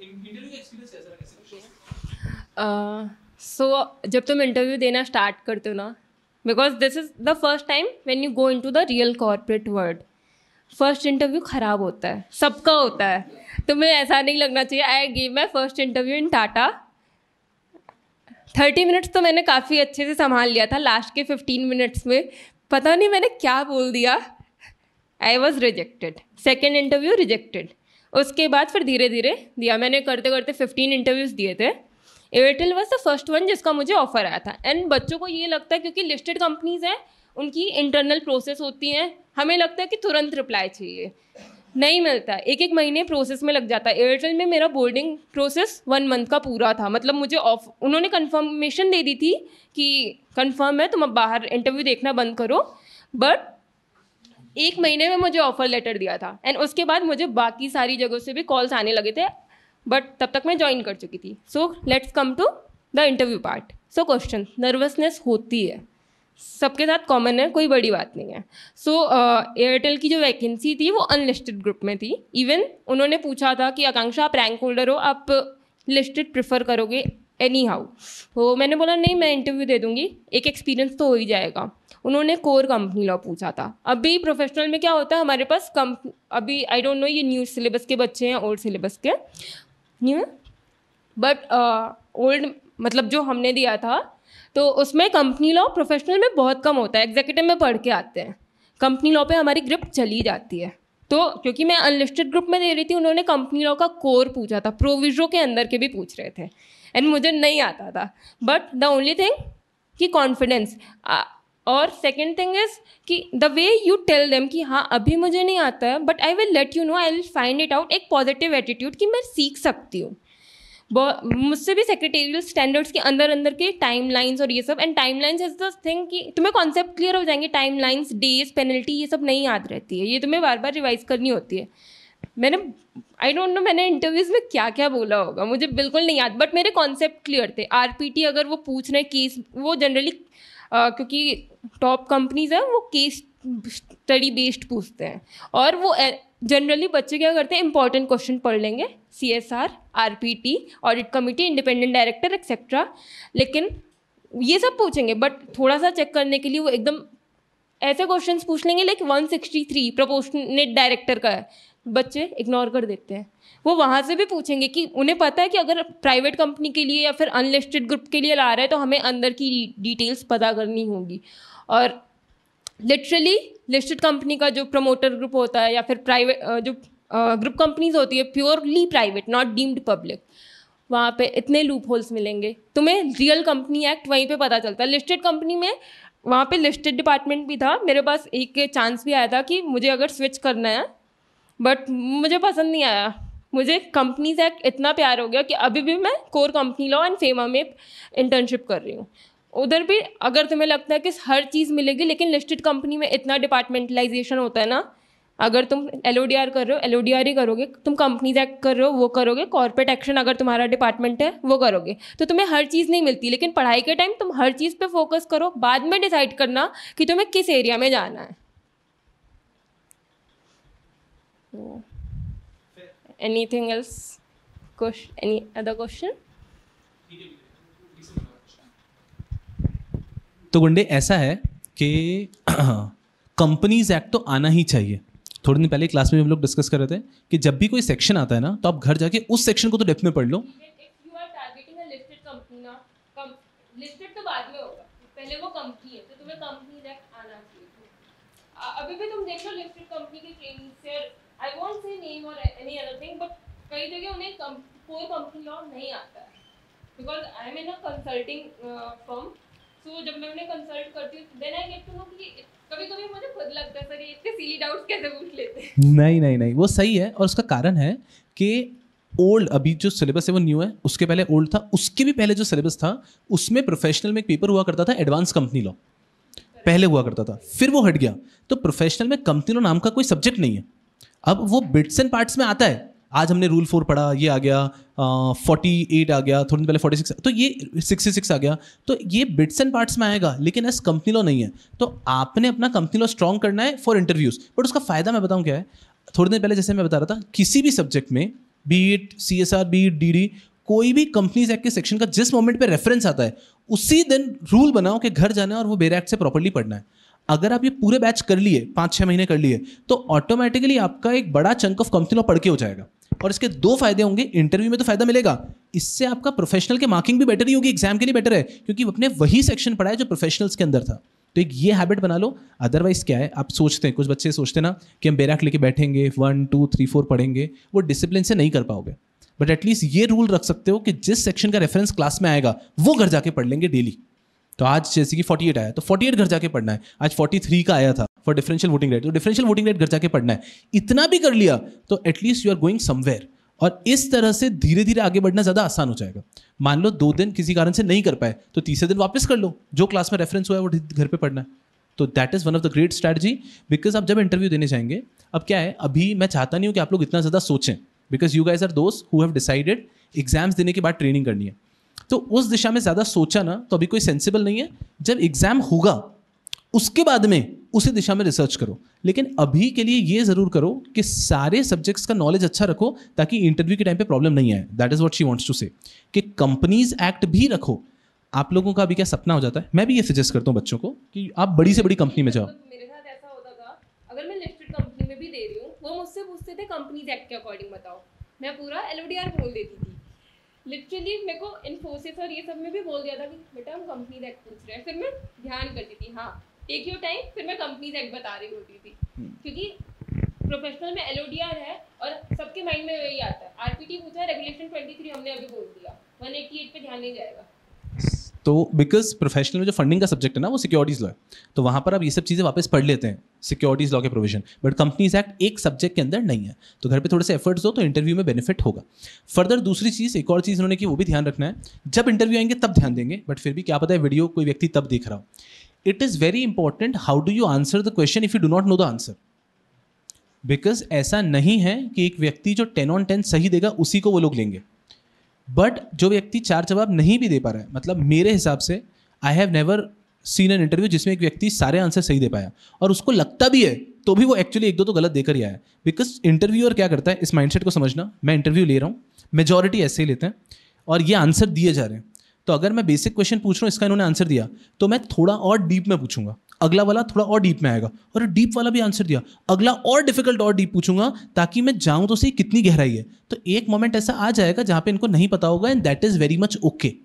interview so जब तुम interview देना start करते हो ना because this is the first time when you go in to the real corporate world first interview ख़राब होता है सबका होता है तुम्हें ऐसा नहीं लगना चाहिए I give my first interview in Tata thirty minutes तो मैंने काफ़ी अच्छे से संभाल लिया था लास्ट के फिफ्टीन मिनट्स में पता नहीं मैंने क्या बोल दिया I was rejected second interview rejected उसके बाद फिर धीरे धीरे दिया मैंने करते करते फिफ्टीन इंटरव्यूज़ दिए थे Airtel was the first one जिसका मुझे ऑफर आया था एंड बच्चों को ये लगता है क्योंकि लिस्टेड कंपनीज हैं उनकी इंटरनल प्रोसेस होती हैं हमें लगता है कि तुरंत रिप्लाई चाहिए नहीं मिलता एक एक महीने प्रोसेस में लग जाता है एयरटेल में मेरा बोर्डिंग प्रोसेस वन मंथ का पूरा था मतलब मुझे ऑफ उन्होंने कंफर्मेशन दे दी थी कि कंफर्म है तुम अब बाहर इंटरव्यू देखना बंद करो बट एक महीने में मुझे ऑफर लेटर दिया था एंड उसके बाद मुझे बाकी सारी जगहों से भी कॉल्स आने लगे थे बट तब तक मैं ज्वाइन कर चुकी थी so let's come to the interview part so question nervousness होती है सबके साथ कॉमन है कोई बड़ी बात नहीं है सो so, एयरटेल uh, की जो वैकेंसी थी वो अनलिस्टेड ग्रुप में थी इवन उन्होंने पूछा था कि आकांक्षा आप रैंक होल्डर हो आप लिस्टेड प्रिफर करोगे एनी हाउ तो मैंने बोला नहीं मैं इंटरव्यू दे दूँगी एक एक्सपीरियंस तो हो ही जाएगा उन्होंने कोर कंपनी लॉ पूछा था अभी प्रोफेशनल में क्या होता है हमारे पास कम अभी आई डोंट नो ये न्यू सिलेबस के बच्चे हैं ओल्ड सिलेबस के न्यू बट ओल्ड मतलब जो हमने दिया था तो उसमें कंपनी लॉ प्रोफेशनल में बहुत कम होता है एग्जीक्यूटिव में पढ़ के आते हैं कंपनी लॉ पे हमारी ग्रिप चली जाती है तो क्योंकि मैं अनलिस्टेड ग्रुप में दे रही थी उन्होंने कंपनी लॉ का कोर पूछा था प्रोविजो के अंदर के भी पूछ रहे थे एंड मुझे नहीं आता था बट द ओनली थिंग कि कॉन्फिडेंस और सेकेंड थिंग इज कि the way you tell them कि हाँ अभी मुझे नहीं आता है but I will let you know I will find it out एक पॉजिटिव एटीट्यूड कि मैं सीख सकती हूँ मुझसे भी सेक्रेटेरियल स्टैंडर्ड्स के अंदर अंदर के टाइम लाइन्स और ये सब and time lines is the thing कि तुम्हें कॉन्सेप्ट क्लियर हो जाएंगे टाइम लाइन्स डेज पेनल्टी ये सब नहीं याद रहती है ये तुम्हें बार बार रिवाइज करनी होती है मैंने आई डोंट नो मैंने इंटरव्यूज़ में क्या क्या बोला होगा मुझे बिल्कुल नहीं याद बट मेरे कॉन्सेप्ट क्लियर थे आर अगर वो पूछ रहे केस वो जनरली uh, क्योंकि टॉप कंपनीज हैं वो केस स्टडी बेस्ड पूछते हैं और वो जनरली बच्चे क्या करते हैं इंपॉर्टेंट क्वेश्चन पढ़ लेंगे C S R R P T audit committee independent director etcetera लेकिन ये सब पूछेंगे बट थोड़ा सा चेक करने के लिए वो एकदम ऐसे क्वेश्चंस पूछ लेंगे like one sixty three proportionate director का है बच्चे इग्नोर कर देते हैं वो वहाँ से भी पूछेंगे कि उन्हें पता है कि अगर प्राइवेट कंपनी के लिए या फिर अनलिस्टेड ग्रुप के लिए ला रहे हैं तो हमें अंदर की डिटेल्स पता करनी होगी और लिटरली लिस्टेड कंपनी का जो प्रमोटर ग्रुप होता है या फिर प्राइवेट जो ग्रुप कंपनीज होती है purely private not deemed public वहाँ पे इतने लूप होल्स मिलेंगे तुम्हें रियल कंपनी एक्ट वहीं पे पता चलता है लिस्टेड कंपनी में वहाँ पे लिस्टेड डिपार्टमेंट भी था मेरे पास एक चांस भी आया था कि मुझे अगर स्विच करना है बट मुझे पसंद नहीं आया मुझे कंपनीज एक्ट इतना प्यार हो गया कि अभी भी मैं core company law and FEMA में इंटर्नशिप कर रही हूँ उधर भी अगर तुम्हें लगता है कि हर चीज़ मिलेगी लेकिन लिस्टेड कंपनी में इतना डिपार्टमेंटलाइजेशन होता है ना अगर तुम एल कर रहे हो एल ही करोगे तुम कंपनीज एक्ट कर रहे हो वो करोगे कॉर्पोरेट एक्शन अगर तुम्हारा डिपार्टमेंट है वो करोगे तो तुम्हें हर चीज़ नहीं मिलती लेकिन पढ़ाई के टाइम तुम हर चीज़ पे फोकस करो बाद में डिसाइड करना कि तुम्हें किस एरिया में जाना है anything else any other question तो गुंडे ऐसा है कि <clears throat> कंपनीज एक्ट तो आना ही चाहिए थोड़े दिन पहले क्लास में हम लोग डिस्कस कर रहे थे कि जब भी कोई सेक्शन आता है ना तो आप घर जाके उस सेक्शन को तो डेफ में पढ़ लो तो तो अभी कंपनी और लॉ नहीं आता है because I am in a consulting firm so तो जब मैं उन्हें कंसल्ट करती हूँ then I get to know कि कभी कभी मुझे खुद लगता है सर ये इतने सीली डाउट्स कैसे पूछ लेते हैं नहीं नहीं नहीं वो सही है और उसका कारण है कि ओल्ड अभी जो सिलेबस है वो न्यू है उसके पहले ओल्ड था उसके भी पहले जो सिलेबस था उसमें प्रोफेशनल में एक पेपर हुआ करता था एडवांस कंपनी लॉ पहले हुआ करता था फिर वो हट गया तो प्रोफेशनल में कंपनी लॉ नाम का कोई सब्जेक्ट नहीं है अब वो बिट्स एंड पार्ट्स में आता है आज हमने रूल फोर पढ़ा ये आ गया फोर्टी एट आ गया थोड़ी पहले फोर्टी सिक्स तो ये सिक्सटी सिक्स आ गया तो ये बिट्स एंड पार्ट्स में आएगा लेकिन एस कंपनी लॉ नहीं है तो आपने अपना कंपनी लॉ स्ट्रॉन्ग करना है फॉर इंटरव्यूज बट उसका फ़ायदा मैं बताऊँ क्या है थोड़ी देर पहले जैसे मैं बता रहा था किसी भी सब्जेक्ट में B Ed C S R B eight D D कोई भी कंपनीज एक्ट के सेक्शन का जिस मोमेंट पे रेफरेंस आता है उसी दिन रूल बनाओ कि घर जाना है और वो बेरे एक्ट से प्रॉपरली पढ़ना है अगर आप ये पूरे बैच कर लिए पाँच छः महीने कर लिए तो ऑटोमेटिकली आपका एक बड़ा चंक ऑफ कंपनी लॉ पढ़ के हो जाएगा और इसके दो फायदे होंगे इंटरव्यू में तो फायदा मिलेगा इससे आपका प्रोफेशनल के मार्किंग भी बेटर ही होगी एग्जाम के लिए बेटर है क्योंकि अपने वही सेक्शन पढ़ा है जो प्रोफेशनल्स के अंदर था तो एक ये हैबिट बना लो अदरवाइज क्या है आप सोचते हैं कुछ बच्चे सोचते ना कि हम बैराक लेके बैठेंगे वन टू थ्री फोर पढ़ेंगे वो डिसिप्लिन से नहीं कर पाओगे बट एटलीस्ट ये रूल रख सकते हो कि जिस सेक्शन का रेफरेंस क्लास में आएगा वो घर जाके पढ़ लेंगे डेली तो आज जैसे कि 48 आया तो 48 घर जाके पढ़ना है आज 43 का आया था फॉर डिफरेंशियल वोटिंग रेट तो डिफरेंशियल वोटिंग रेट घर जाके पढ़ना है इतना भी कर लिया तो at least you are going somewhere और इस तरह से धीरे धीरे आगे बढ़ना ज़्यादा आसान हो जाएगा मान लो दो दिन किसी कारण से नहीं कर पाए तो तीसरे दिन वापस कर लो जो क्लास में रेफरेंस हुआ है वो घर पर पढ़ना है तो that is one of the great strategy because आप जब इंटरव्यू देने जाएंगे अब क्या है अभी मैं चाहता नहीं हूँ कि आप लोग इतना ज़्यादा सोचें बिकॉज यू गाइज आर दोस्त हु हैव डिसाइडेड एग्जाम्स देने के बाद ट्रेनिंग करनी है तो उस दिशा में ज़्यादा सोचा ना तो अभी कोई सेंसिबल नहीं है जब एग्ज़ाम होगा उसके बाद में उसी दिशा में रिसर्च करो लेकिन अभी के लिए ये ज़रूर करो कि सारे सब्जेक्ट्स का नॉलेज अच्छा रखो ताकि इंटरव्यू के टाइम पे प्रॉब्लम नहीं आए that is what she wants to say कि कंपनीज एक्ट भी रखो आप लोगों का अभी क्या सपना हो जाता है मैं भी ये सजेस्ट करता हूँ बच्चों को कि आप बड़ी से बड़ी कंपनी में जाओ कंपनी में भी दे रही हूँ वो मुझसे पूछते थे एक्ट के अकॉर्डिंग बताओ मैं पूरा एलओडीआर बोल देती थी लिटरली मेरे को इन्फोसिस और ये सब में भी बोल दिया था कि बेटा हम कंपनी एक्ट पूछ रहे हैं फिर मैं ध्यान करती थी हाँ टेक योर टाइम फिर मैं कंपनीज एक्ट बता रही होती थी हम्म। क्योंकि प्रोफेशनल में एल है और सबके माइंड में यही आता है आर पूछा रेगुलेशन ट्वेंटी हमने अभी बोल दिया वन पे ध्यान नहीं जाएगा तो बिकॉज प्रोफेशनल में जो फंडिंग का सब्जेक्ट है ना वो सिक्योरिटीज लॉ है तो वहाँ पर आप ये सब चीज़ें वापस पढ़ लेते हैं सिक्योरिटीज लॉ के प्रोविजन बट कंपनीज एक्ट एक सब्जेक्ट के अंदर नहीं है तो घर पे थोड़े से एफर्ट्स हो तो इंटरव्यू में बेनिफिट होगा फर्दर दूसरी चीज़ एक और चीज़ उन्होंने की वो भी ध्यान रखना है जब इंटरव्यू आएंगे तब ध्यान देंगे बट फिर भी क्या पता है वीडियो कोई व्यक्ति तब देख रहा हो it is very important how do you answer the question if you do not know the answer because ऐसा नहीं है कि एक व्यक्ति जो टेन ऑन टेन सही देगा उसी को वो लोग लेंगे बट जो व्यक्ति चार जवाब नहीं भी दे पा रहा है मतलब मेरे हिसाब से I have never seen an interview जिसमें एक व्यक्ति सारे आंसर सही दे पाया और उसको लगता भी है तो भी वो एक्चुअली एक दो तो गलत देकर ही आया बिकॉज इंटरव्यूअर क्या करता है इस माइंडसेट को समझना मैं इंटरव्यू ले रहा हूँ मेजोरिटी ऐसे ही लेते हैं और ये आंसर दिए जा रहे हैं तो अगर मैं बेसिक क्वेश्चन पूछ रहा हूँ इसका इन्होंने आंसर दिया तो मैं थोड़ा और डीप में पूछूंगा अगला वाला थोड़ा और डीप में आएगा और डीप वाला भी आंसर दिया अगला और डिफिकल्ट और डीप पूछूंगा ताकि मैं जाऊँ तो सही कितनी गहराई है तो एक मोमेंट ऐसा आ जाएगा जहां पे इनको नहीं पता होगा and that is very much okay okay.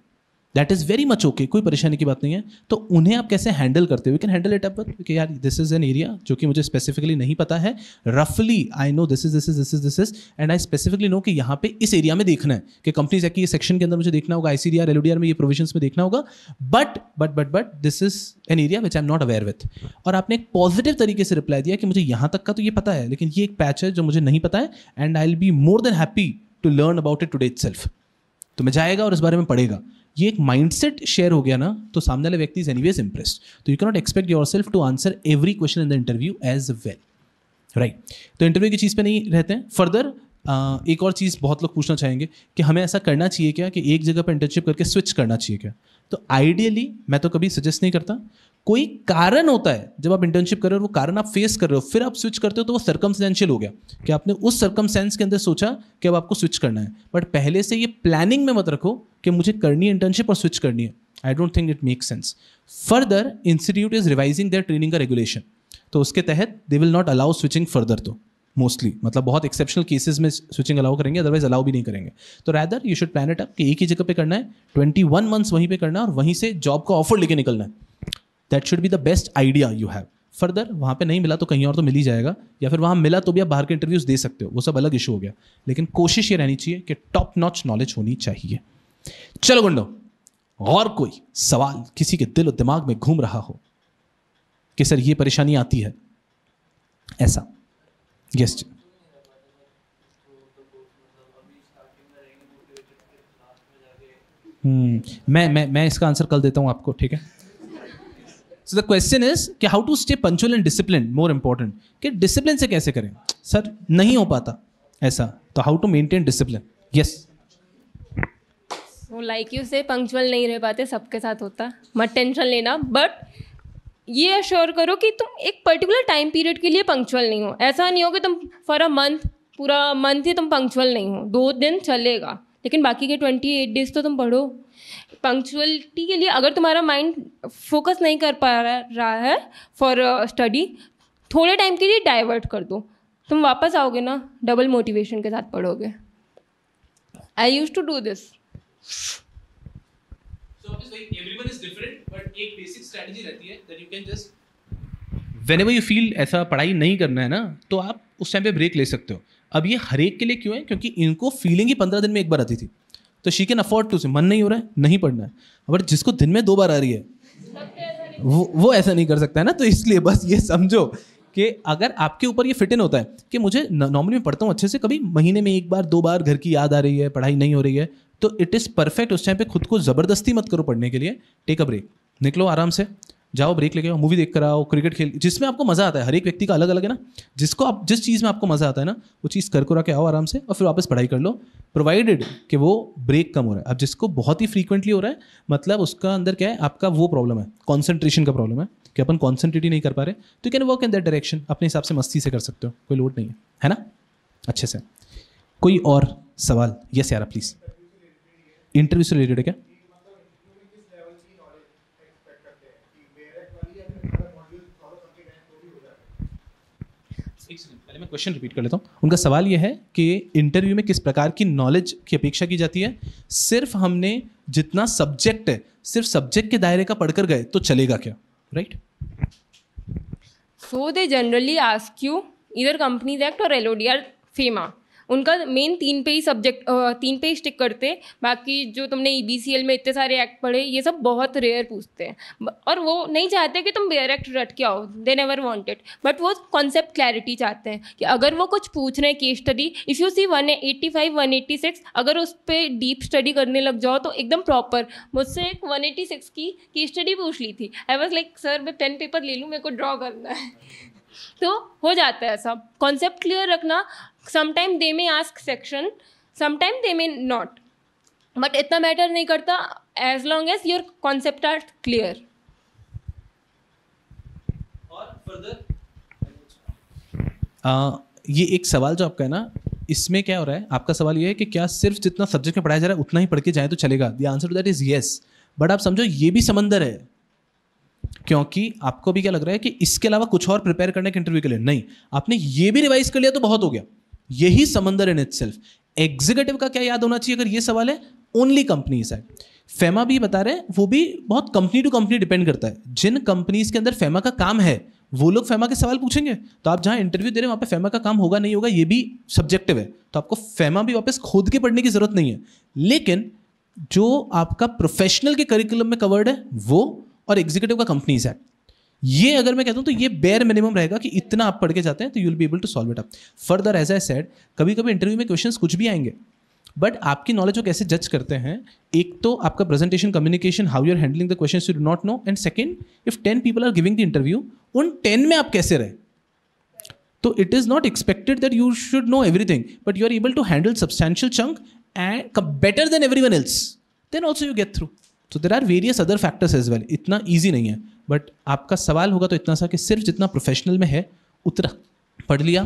That is very much okay कोई परेशानी की बात नहीं है तो उन्हें आप कैसे हैंडल करते हो वी कैन हैंडल इट अपर क्योंकि यार दिस इज़ एन एरिया जो कि मुझे स्पेसिफिकली नहीं पता है रफली I know this is this is this is this is and I specifically know कि यहाँ पे इस एरिया में देखना है कि कंपनी है ये सेक्शन के अंदर मुझे देखना होगा आई आर एल में ये प्रोविजन में देखना होगा but but but but this is an area which I am not aware with और आपने एक पॉजिटिव तरीके से रिप्लाई दिया कि मुझे यहाँ तक का तो ये पता है लेकिन ये एक पैच है जो मुझे नहीं पता है and I will be more than happy to learn about it today itself तो मैं जाएगा और इस बारे में पढ़ेगा ये एक माइंडसेट शेयर हो गया ना तो सामने वाले व्यक्ति इज एनी वेज तो you cannot expect yourself to answer every question in the interview as well right तो इंटरव्यू की चीज़ पे नहीं रहते हैं फर्दर एक और चीज़ बहुत लोग पूछना चाहेंगे कि हमें ऐसा करना चाहिए क्या कि एक जगह पर इंटर्नशिप करके स्विच करना चाहिए क्या तो आइडियली मैं तो कभी सजेस्ट नहीं करता कोई कारण होता है जब आप इंटर्नशिप कर रहे हो वो कारण आप फेस कर रहे हो फिर आप स्विच करते हो तो वो सर्कमस्टेंशियल हो गया कि आपने उस सर्कमस्टेंस के अंदर सोचा कि अब आपको स्विच करना है बट पहले से ये प्लानिंग में मत रखो कि मुझे करनी है इंटर्नशिप और स्विच करनी है I don't think it make sense further institute is revising their training का रेगुलेशन तो उसके तहत they will not allow switching further तो मोस्टली मतलब बहुत एक्सेप्शनल केसेस में स्विचिंग अलाउ करेंगे अदरवाइज अलाउ भी नहीं करेंगे तो rather you should plan it up कि एक ही जगह पे करना है ट्वेंटी वन मंथ्स वहीं पे करना है और वहीं से जॉब का ऑफर लेके निकलना है that should be the best idea you have further वहाँ पे नहीं मिला तो कहीं और तो मिल ही जाएगा या फिर वहाँ मिला तो भी आप बाहर के इंटरव्यूज दे सकते हो वो सब अलग इशू हो गया लेकिन कोशिश ये रहनी चाहिए कि टॉप नॉच नॉलेज होनी चाहिए चलो गुंडो और कोई सवाल किसी के दिल और दिमाग में घूम रहा हो कि सर ये परेशानी आती है ऐसा यस yes, हम्म, मैं मैं मैं इसका आंसर कल देता हूँ आपको ठीक है सो द क्वेश्चन इज कि how to stay punctual and discipline more important कि डिसिप्लिन से कैसे करें सर नहीं हो पाता ऐसा तो how to maintain discipline yes वो लाइक यू से पंक्चुअल नहीं रह पाते सबके साथ होता मत टेंशन लेना बट ये अश्योर करो कि तुम एक पर्टिकुलर टाइम पीरियड के लिए पंक्चुअल नहीं हो ऐसा नहीं हो कि तुम फॉर अ मंथ पूरा मंथ ही तुम पंक्चुअल नहीं हो दो दिन चलेगा लेकिन बाकी के ट्वेंटी एट डेज तो तुम पढ़ो पंक्चुअलिटी के लिए अगर तुम्हारा माइंड फोकस नहीं कर पा रहा है फॉर स्टडी uh, थोड़े टाइम के लिए डाइवर्ट कर दो तुम वापस आओगे ना डबल मोटिवेशन के साथ पढ़ोगे I use to do this Whenever you feel ऐसा पढ़ाई नहीं करना है ना तो आप उस टाइम पे ब्रेक ले सकते हो अब ये एक के लिए क्यों है क्योंकि इनको फीलिंग ही पंद्रह दिन में एक बार आती थी तो शी कैन अफोर्ड टू से मन नहीं हो रहा है नहीं पढ़ना है अगर जिसको दिन में दो बार आ रही है वो वो ऐसा नहीं कर सकता है ना तो इसलिए बस ये समझो कि अगर आपके ऊपर ये फिट इन होता है कि मुझे नॉर्मली मैं पढ़ता हूँ अच्छे से कभी महीने में एक बार दो बार घर की याद आ रही है पढ़ाई नहीं हो रही है तो इट इज़ परफेक्ट उस टाइम पे खुद को ज़बरदस्ती मत करो पढ़ने के लिए टेक अ ब्रेक निकलो आराम से जाओ ब्रेक लेके आओ मूवी देख कर आओ क्रिकेट खेल जिसमें आपको मज़ा आता है हर एक व्यक्ति का अलग अलग है ना जिसको आप जिस चीज़ में आपको मज़ा आता है ना वो चीज़ कर करा के आओ आराम से और फिर वापस पढ़ाई कर लो प्रोवाइडेड कि वो ब्रेक कम हो रहा है अब जिसको बहुत ही फ्रीक्वेंटली हो रहा है मतलब उसका अंदर क्या है आपका वो प्रॉब्लम है कॉन्सेंट्रेशन का प्रॉब्लम है कि अपन कॉन्सेंट्रेट ही नहीं कर पा रहे तो can work in that direction अपने हिसाब से मस्ती से कर सकते हो कोई लोड नहीं है है ना अच्छे से कोई और सवाल यस यारा प्लीज़ इंटरव्यू से रिलेटेड है क्या पहले मैं क्वेश्चन रिपीट कर लेता हूँ उनका सवाल यह है कि इंटरव्यू में किस प्रकार की नॉलेज की अपेक्षा की जाती है सिर्फ हमने जितना सब्जेक्ट है सिर्फ सब्जेक्ट के दायरे का पढ़कर गए तो चलेगा क्या right so they generally ask you इधर कंपनी एक्ट और एलोडियर फेमा उनका मेन तीन पे ही सब्जेक्ट तीन पे ही स्टिक करते बाकी जो तुमने ई e में इतने सारे एक्ट पढ़े ये सब बहुत रेयर पूछते हैं और वो नहीं चाहते कि तुम बेयर एक्ट रट के आओ दे नेवर वॉन्टेड बट वो कॉन्सेप्ट क्लैरिटी चाहते हैं कि अगर वो कुछ पूछ रहे हैं case study if you see one eighty five one eighty six अगर उस पर डीप स्टडी करने लग जाओ तो एकदम प्रॉपर मुझसे एक वन एट्टी सिक्स की केस स्टडी पूछ ली थी आई वॉज लाइक सर मैं पेन पेपर ले लूँ मेरे को ड्रॉ करना है <laughs> तो हो जाता है सब कॉन्सेप्ट क्लियर रखना sometime they may ask section sometime they may not but इतना मैटर नहीं करता as long as your concept are clear ये एक सवाल जो आपका है ना इसमें क्या हो रहा है आपका सवाल ये है कि क्या सिर्फ जितना सब्जेक्ट में पढ़ाया जा रहा है उतना ही पढ़ के जाए तो चलेगा the answer to that is yes but आप समझो ये भी समंदर है क्योंकि आपको भी क्या लग रहा है कि इसके अलावा कुछ और प्रिपेयर करने के इंटरव्यू के लिए नहीं आपने ये भी रिवाइज कर लिया तो बहुत हो गया यही समंदर इन इट सेल्फ एग्जीक्यूटिव का क्या याद होना चाहिए अगर ये सवाल है ओनली कंपनीज है फेमा भी बता रहे हैं वो भी बहुत कंपनी टू कंपनी डिपेंड करता है जिन कंपनीज के अंदर फेमा का काम है वो लोग फेमा के सवाल पूछेंगे तो आप जहां इंटरव्यू दे रहे हैं वहां पे फेमा का काम होगा नहीं होगा ये भी सब्जेक्टिव है तो आपको फेमा भी वापस खोद के पढ़ने की जरूरत नहीं है लेकिन जो आपका प्रोफेशनल के करिकुलम में कवर्ड है वो और एग्जीक्यूटिव का कंपनीज है ये अगर मैं कहता हूँ तो ये बेयर मिनिमम रहेगा कि इतना आप पढ़ के जाते हैं तो you'll be able to solve it up further as I said कभी कभी इंटरव्यू में क्वेश्चन कुछ भी आएंगे बट आपकी नॉलेज वो कैसे जज करते हैं एक तो आपका presentation communication how you are handling the question you do not know and second if ten people are giving the interview उन टेन में आप कैसे रहे तो it is not expected that you should know everything but you are able to handle substantial chunk and better than every one else then also you get through so there are various other factors as well इतना easy नहीं है but आपका सवाल होगा तो इतना सा कि सिर्फ जितना प्रोफेशनल में है उतना पढ़ लिया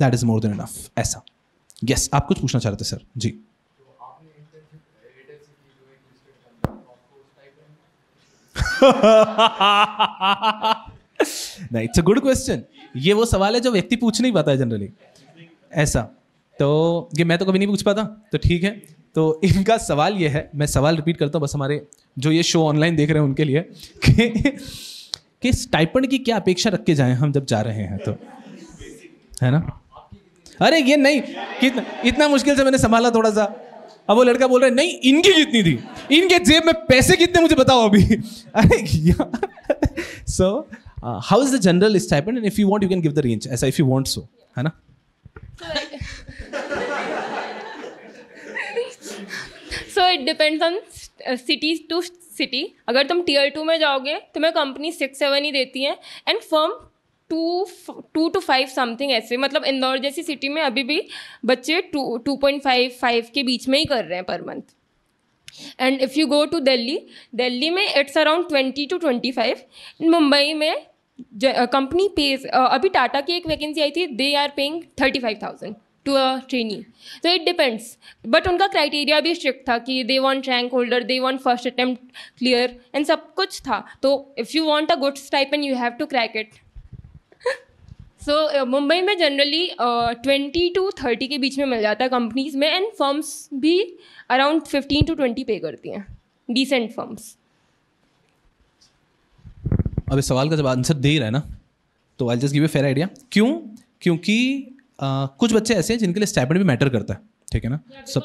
that is more than enough ऐसा यस yes, आप कुछ पूछना चाह रहे थे सर जी <laughs> नहीं इट्स अ गुड क्वेश्चन ये वो सवाल है जो व्यक्ति पूछ नहीं पाता है जनरली ऐसा तो ये मैं तो कभी नहीं पूछ पाता तो ठीक है तो इनका सवाल ये है मैं सवाल रिपीट करता हूँ बस हमारे जो ये शो ऑनलाइन देख रहे हैं उनके लिए कि कि स्टाइपेंड की क्या अपेक्षा रख के जाएं हम जब जा रहे हैं तो है ना अरे ये नहीं कितना इतना मुश्किल से मैंने संभाला थोड़ा सा अब वो लड़का बोल रहा है नहीं इनकी कितनी थी इनके जेब में पैसे कितने मुझे बताओ अभी <laughs> अरे so how is the general stipend and if you want you can give the range ऐसा इफ यू वांट सो है ना so it depends on city to city अगर तुम टीयर टू में जाओगे तो मैं कंपनी सिक्स सेवन ही देती हैं and firm two to two five something ऐसे मतलब इंदौर जैसी सिटी में अभी भी बच्चे two to point five five के बीच में ही कर रहे हैं पर month and if you go to Delhi Delhi में it's around twenty to twenty five Mumbai में कंपनी पेज uh, uh, अभी टाटा की एक वैकेंसी आई थी they are paying thirty five thousand to a trainee तो इट डिपेंड्स बट उनका क्राइटेरिया भी स्ट्रिक्ट था कि they want rank holder they want first attempt clear and सब कुछ था तो if you want a good stipe and you have to crack it so Mumbai में जनरली ट्वेंटी टू थर्टी के बीच में मिल जाता है कंपनीज में एंड फर्म्स भी around fifteen to twenty pay करती हैं डिसेंट फर्म्स अब इस सवाल का जब आंसर दे रहा है ना तो I just give a fair idea क्यों क्योंकि कुछ बच्चे ऐसे हैं जिनके लिए स्टाइपेंड भी मैटर करता है ठीक है ना सब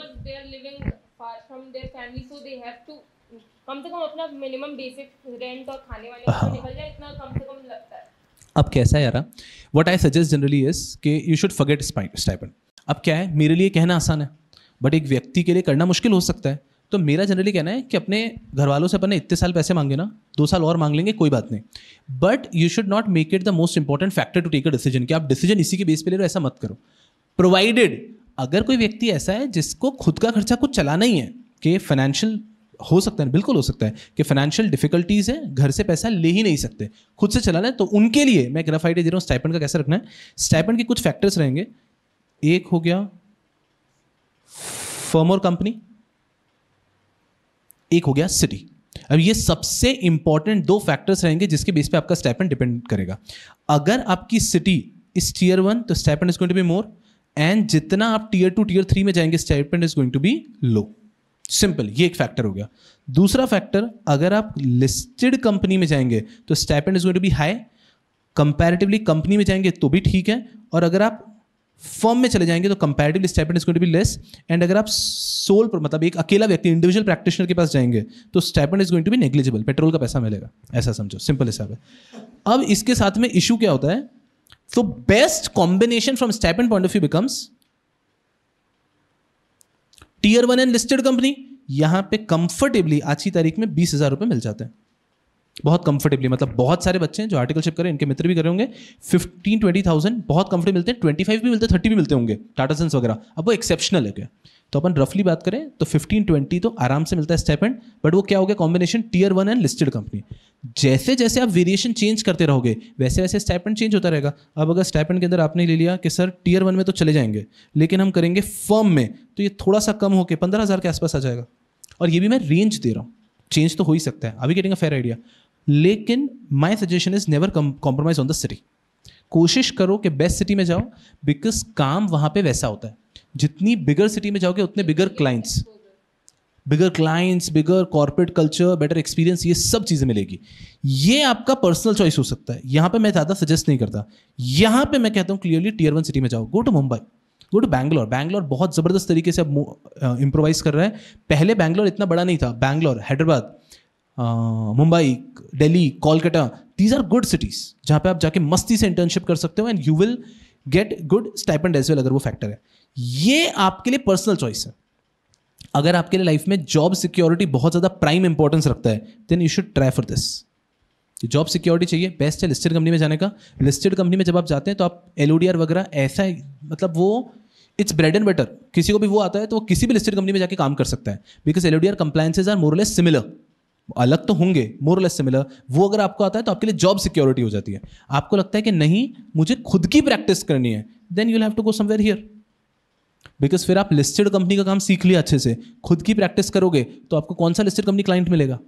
अब कैसा है यार what I suggest generally is कि यू शुड फॉरगेट स्टाइपेंड अब क्या है मेरे लिए कहना आसान है बट एक व्यक्ति के लिए करना मुश्किल हो सकता है तो मेरा जनरली कहना है कि अपने घर वालों से अपने इतने साल पैसे मांगे ना दो साल और मांग लेंगे कोई बात नहीं but you should not make it the most important factor to take a decision कि आप डिसीजन इसी के बेस पे ले रहे हो ऐसा मत करो प्रोवाइडेड अगर कोई व्यक्ति ऐसा है जिसको खुद का खर्चा कुछ चलाना ही है कि फाइनेंशियल हो सकता है बिल्कुल हो सकता है कि फाइनेंशियल डिफिकल्टीज है घर से पैसा ले ही नहीं सकते खुद से चलाना है तो उनके लिए मैं ग्रफ आइडिया दे रहा हूँ स्टाइपेंड का कैसे रखना है स्टाइपेंड के कुछ फैक्टर्स रहेंगे एक हो गया फर्म और कंपनी एक हो गया सिटी अब ये सबसे इंपॉर्टेंट दो फैक्टर्स रहेंगे जिसके बेस पे आपका स्टैपन डिपेंड करेगा अगर आपकी सिटी इज टीयर वन तो stipend is going to be more and जितना आप टीयर टू टीयर थ्री में जाएंगे stipend is going to be low simple ये एक फैक्टर हो गया दूसरा फैक्टर अगर आप लिस्टेड कंपनी में जाएंगे तो stipend is going to be high comparatively company में जाएंगे तो भी ठीक है और अगर आप फर्म में चले जाएंगे तो comparative stipend is be less and अगर आप सोल पर मतलब एक अकेला व्यक्ति इंडिविजुअल प्रैक्टिशनर के पास जाएंगे तो stipend is going to be negligible petrol का पैसा मिलेगा ऐसा समझो सिंपल हिसाब है अब इसके साथ में इशू क्या होता है तो best combination from stipend point of view becomes tier one and listed company यहां पे कंफर्टेबली आज की तारीख में बीस हजार रुपए मिल जाते हैं बहुत कंफर्टेबली मतलब बहुत सारे बच्चे हैं जो शिप करें इनके मित्र भी करे होंगे फिफ्टीन ट्वेंटी थाउजेंड बहुत कंफर्टेबल मिलते हैं ट्वेंटी फाइव भी मिलते हैं थर्टी भी मिलते होंगे टाटा सेंस वगैरह अब वो एक्सेप्शनल है क्या तो अपन रफली बात करें तो फिफ्टीन ट्वेंटी तो आराम से मिलता है स्टेप बट वो क्या हो गया combination tier one and listed company जैसे जैसे आप वेरिएशन चेंज करते रहोगे वैसे वैसे स्टेप चेंज होता रहेगा अब अगर स्टेप के अंदर आपने ले लिया कि सर टीयर वन में तो चले जाएंगे लेकिन हम करेंगे फर्म में तो ये थोड़ा सा कम होकर पंद्रह हज़ार के आसपास आ जाएगा और ये भी मैं रेंज दे रहा हूँ चेंज तो हो ही सकता है अभी गेटिंग अ फेयर आइडिया लेकिन my suggestion is never compromise on the city कोशिश करो कि बेस्ट सिटी में जाओ बिकॉज काम वहाँ पे वैसा होता है जितनी बिगर सिटी में जाओगे उतने bigger clients bigger clients bigger corporate culture better experience ये सब चीज़ें मिलेगी ये आपका पर्सनल चॉइस हो सकता है यहाँ पे मैं ज़्यादा सजेस्ट नहीं करता यहाँ पे मैं कहता हूँ क्लियरली टीयर वन सिटी में जाओ go to Mumbai go to Bangalore Bangalore बहुत ज़बरदस्त तरीके से अब इम्प्रोवाइज़ कर रहा है पहले बैंगलोर इतना बड़ा नहीं था Bangalore Hyderabad Mumbai Delhi Kolkata these are good cities जहाँ पे आप जाके मस्ती से इंटर्नशिप कर सकते हो and you will get good stipend as well अगर वो फैक्टर है ये आपके लिए पर्सनल चॉइस है अगर आपके लिए लाइफ में जॉब सिक्योरिटी बहुत ज़्यादा प्राइम इंपॉर्टेंस रखता है then you should try for this job security चाहिए बेस्ट है लिस्टेड कंपनी में जाने का लिस्टेड कंपनी में जब आप जाते हैं तो आप एल वगैरह ऐसा है मतलब वो इट्स ब्रेड एंड बेटर किसी को भी वो आता है तो वो किसी भी लिस्टेड कंपनी में जाके काम कर सकता है because L D R compliances are more less similar अलग तो होंगे मोरलेस सिमिलर वो अगर आपको आता है तो आपके लिए जॉब सिक्योरिटी हो जाती है आपको लगता है कि नहीं मुझे खुद की प्रैक्टिस करनी है then you have to go somewhere here because फिर आप लिस्टेड कंपनी का काम सीख लिया अच्छे से खुद की प्रैक्टिस करोगे तो आपको कौन सा लिस्टेड कंपनी क्लाइंट मिलेगा